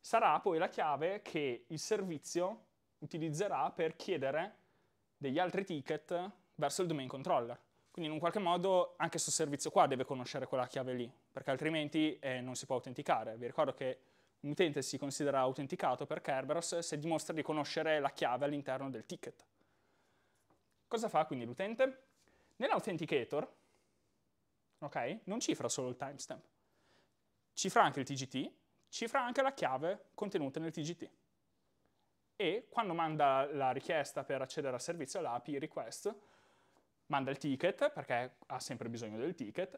sarà poi la chiave che il servizio utilizzerà per chiedere degli altri ticket verso il domain controller. Quindi in un qualche modo anche questo servizio qua deve conoscere quella chiave lì, perché altrimenti eh, non si può autenticare. Vi ricordo che un utente si considera autenticato per Kerberos se dimostra di conoscere la chiave all'interno del ticket. Cosa fa quindi l'utente? Nell'authenticator, ok, non cifra solo il timestamp, cifra anche il TGT, cifra anche la chiave contenuta nel TGT e quando manda la richiesta per accedere al servizio, l'API request, manda il ticket, perché ha sempre bisogno del ticket,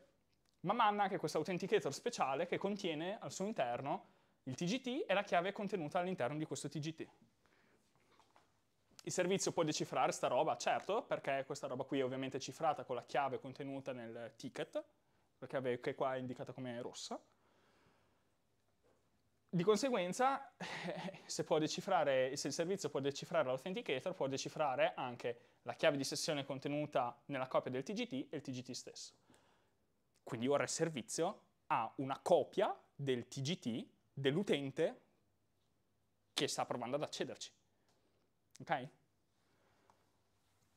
ma manda anche questo authenticator speciale che contiene al suo interno il TGT e la chiave contenuta all'interno di questo TGT. Il servizio può decifrare sta roba? Certo, perché questa roba qui è ovviamente cifrata con la chiave contenuta nel ticket, la chiave che qua è indicata come rossa, di conseguenza, se, se, il servizio può decifrare l'authenticator, può decifrare anche la chiave di sessione contenuta nella copia del TGT e il TGT stesso. Quindi ora il servizio ha una copia del TGT dell'utente che sta provando ad accederci. Ok?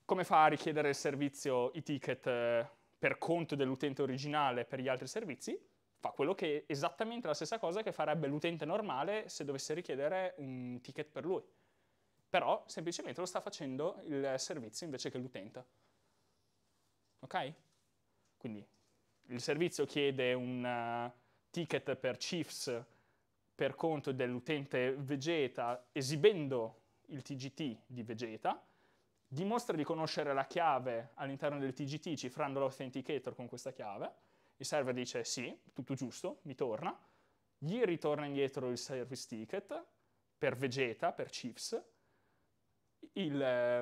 Come fa a richiedere il servizio i ticket eh, per conto dell'utente originale per gli altri servizi? fa quello che, è esattamente la stessa cosa che farebbe l'utente normale se dovesse richiedere un ticket per lui. Però semplicemente lo sta facendo il servizio invece che l'utente. Ok? Quindi il servizio chiede un uh, ticket per Chiefs per conto dell'utente Vegeta esibendo il TGT di Vegeta, dimostra di conoscere la chiave all'interno del TGT cifrando l'authenticator con questa chiave, il server dice sì, tutto giusto, mi torna, gli ritorna indietro il service ticket per Vegeta, per Chiefs, il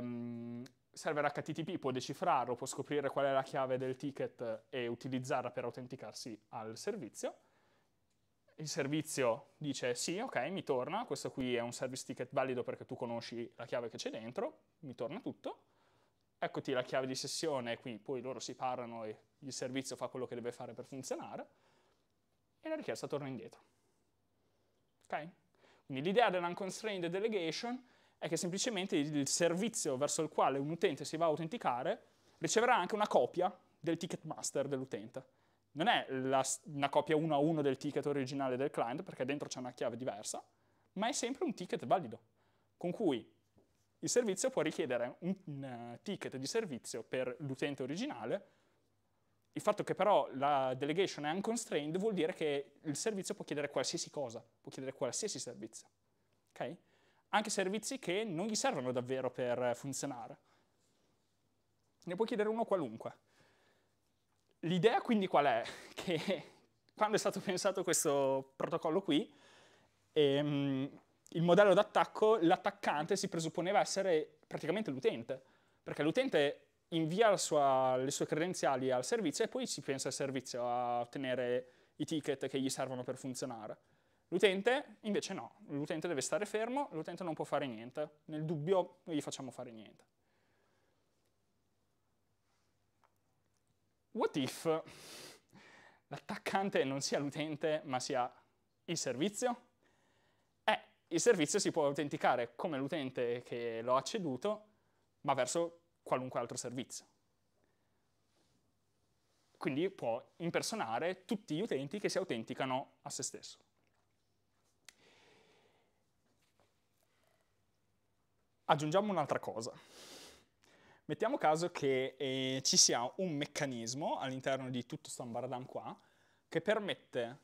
um, server HTTP può decifrarlo, può scoprire qual è la chiave del ticket e utilizzarla per autenticarsi al servizio. Il servizio dice sì, ok, mi torna, questo qui è un service ticket valido perché tu conosci la chiave che c'è dentro, mi torna tutto. Eccoti la chiave di sessione, qui poi loro si parlano e il servizio fa quello che deve fare per funzionare e la richiesta torna indietro. Okay? Quindi l'idea dell'unconstrained delegation è che semplicemente il servizio verso il quale un utente si va a autenticare riceverà anche una copia del ticket master dell'utente. Non è la, una copia uno a uno del ticket originale del client, perché dentro c'è una chiave diversa, ma è sempre un ticket valido, con cui il servizio può richiedere un, un eh, ticket di servizio per l'utente originale il fatto che però la delegation è unconstrained vuol dire che il servizio può chiedere qualsiasi cosa, può chiedere qualsiasi servizio, ok? Anche servizi che non gli servono davvero per funzionare. Ne può chiedere uno qualunque. L'idea quindi qual è? Che quando è stato pensato questo protocollo qui, ehm, il modello d'attacco, l'attaccante si presupponeva essere praticamente l'utente, perché l'utente invia sua, le sue credenziali al servizio e poi si pensa al servizio a ottenere i ticket che gli servono per funzionare. L'utente invece no, l'utente deve stare fermo, l'utente non può fare niente, nel dubbio non gli facciamo fare niente. What if l'attaccante non sia l'utente ma sia il servizio? Eh, il servizio si può autenticare come l'utente che lo ha ceduto ma verso qualunque altro servizio. Quindi può impersonare tutti gli utenti che si autenticano a se stesso. Aggiungiamo un'altra cosa. Mettiamo caso che eh, ci sia un meccanismo all'interno di tutto questo ambaradam qua che permette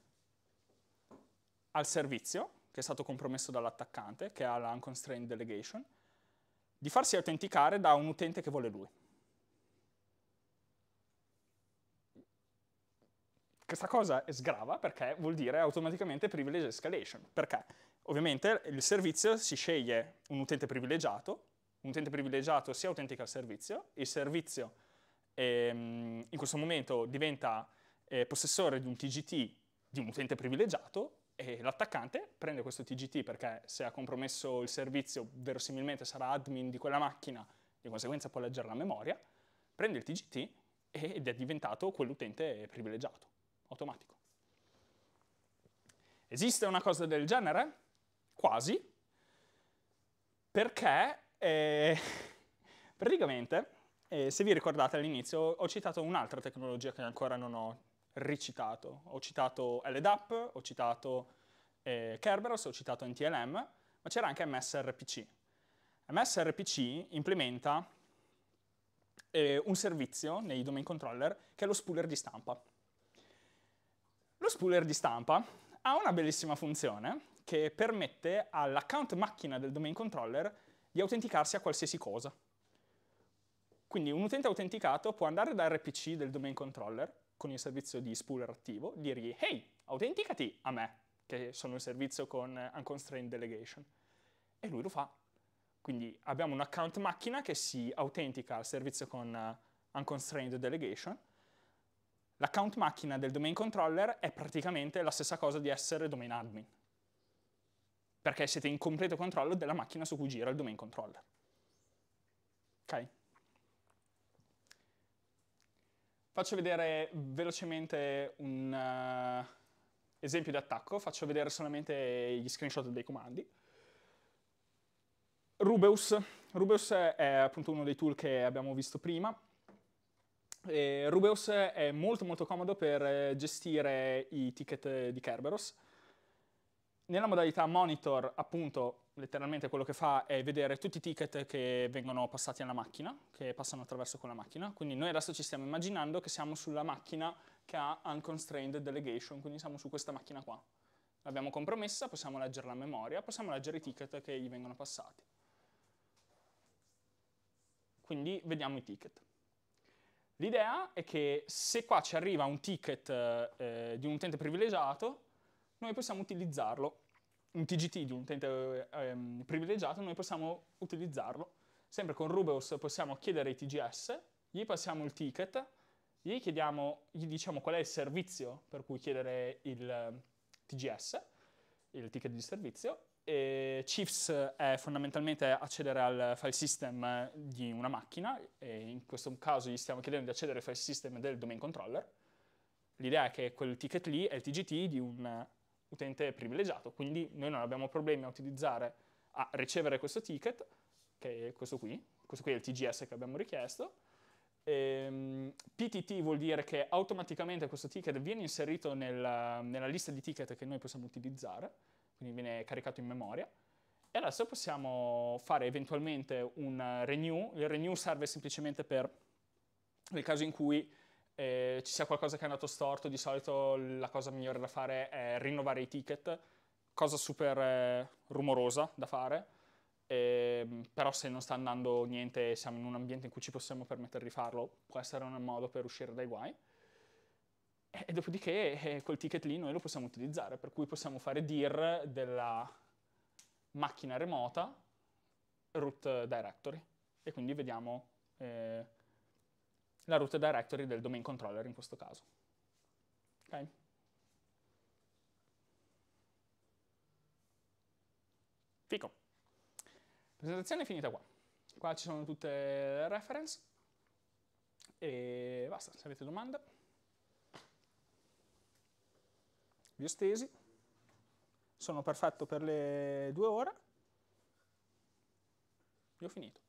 al servizio, che è stato compromesso dall'attaccante, che ha la unconstrained delegation, di farsi autenticare da un utente che vuole lui. Questa cosa è sgrava perché vuol dire automaticamente privilege escalation, perché ovviamente il servizio si sceglie un utente privilegiato, un utente privilegiato si autentica al servizio, il servizio ehm, in questo momento diventa eh, possessore di un TGT di un utente privilegiato e l'attaccante prende questo TGT perché se ha compromesso il servizio verosimilmente sarà admin di quella macchina, di conseguenza può leggere la memoria, prende il TGT ed è diventato quell'utente privilegiato, automatico. Esiste una cosa del genere? Quasi, perché eh, praticamente, eh, se vi ricordate all'inizio, ho citato un'altra tecnologia che ancora non ho ricitato. Ho citato LDAP, ho citato eh, Kerberos, ho citato NTLM, ma c'era anche MSRPC. MSRPC implementa eh, un servizio nei domain controller che è lo spooler di stampa. Lo spooler di stampa ha una bellissima funzione che permette all'account macchina del domain controller di autenticarsi a qualsiasi cosa. Quindi un utente autenticato può andare da RPC del domain controller con il servizio di Spooler attivo, dirgli «Hey, autenticati a me, che sono il servizio con Unconstrained Delegation». E lui lo fa. Quindi abbiamo un account macchina che si autentica al servizio con uh, Unconstrained Delegation. L'account macchina del domain controller è praticamente la stessa cosa di essere domain admin, perché siete in completo controllo della macchina su cui gira il domain controller. Ok? Faccio vedere velocemente un uh, esempio di attacco, faccio vedere solamente gli screenshot dei comandi. Rubeus. Rubeus è appunto uno dei tool che abbiamo visto prima. E Rubeus è molto molto comodo per gestire i ticket di Kerberos. Nella modalità monitor appunto letteralmente quello che fa è vedere tutti i ticket che vengono passati alla macchina, che passano attraverso quella macchina, quindi noi adesso ci stiamo immaginando che siamo sulla macchina che ha unconstrained delegation, quindi siamo su questa macchina qua. L'abbiamo compromessa, possiamo leggerla a memoria, possiamo leggere i ticket che gli vengono passati. Quindi vediamo i ticket. L'idea è che se qua ci arriva un ticket eh, di un utente privilegiato, noi possiamo utilizzarlo un TGT di un utente ehm, privilegiato, noi possiamo utilizzarlo. Sempre con Rubeus possiamo chiedere i TGS, gli passiamo il ticket, gli, chiediamo, gli diciamo qual è il servizio per cui chiedere il ehm, TGS, il ticket di servizio, e CIFS è fondamentalmente accedere al file system di una macchina, e in questo caso gli stiamo chiedendo di accedere al file system del domain controller. L'idea è che quel ticket lì è il TGT di un utente privilegiato, quindi noi non abbiamo problemi a utilizzare, a ricevere questo ticket, che è questo qui, questo qui è il TGS che abbiamo richiesto, ehm, PTT vuol dire che automaticamente questo ticket viene inserito nella, nella lista di ticket che noi possiamo utilizzare, quindi viene caricato in memoria, e adesso possiamo fare eventualmente un renew, il renew serve semplicemente per nel caso in cui eh, ci sia qualcosa che è andato storto, di solito la cosa migliore da fare è rinnovare i ticket, cosa super eh, rumorosa da fare, eh, però se non sta andando niente e siamo in un ambiente in cui ci possiamo permettere di farlo, può essere un modo per uscire dai guai. E, dopodiché eh, quel ticket lì noi lo possiamo utilizzare, per cui possiamo fare dir della macchina remota root directory e quindi vediamo eh, la root directory del domain controller in questo caso. Okay? Fico. Presentazione è finita qua. Qua ci sono tutte le reference. E basta, se avete domande. Vi ho stesi. Sono perfetto per le due ore. E ho finito.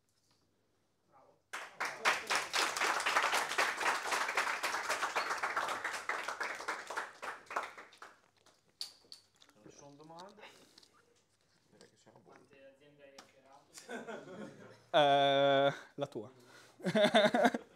uh, la tua.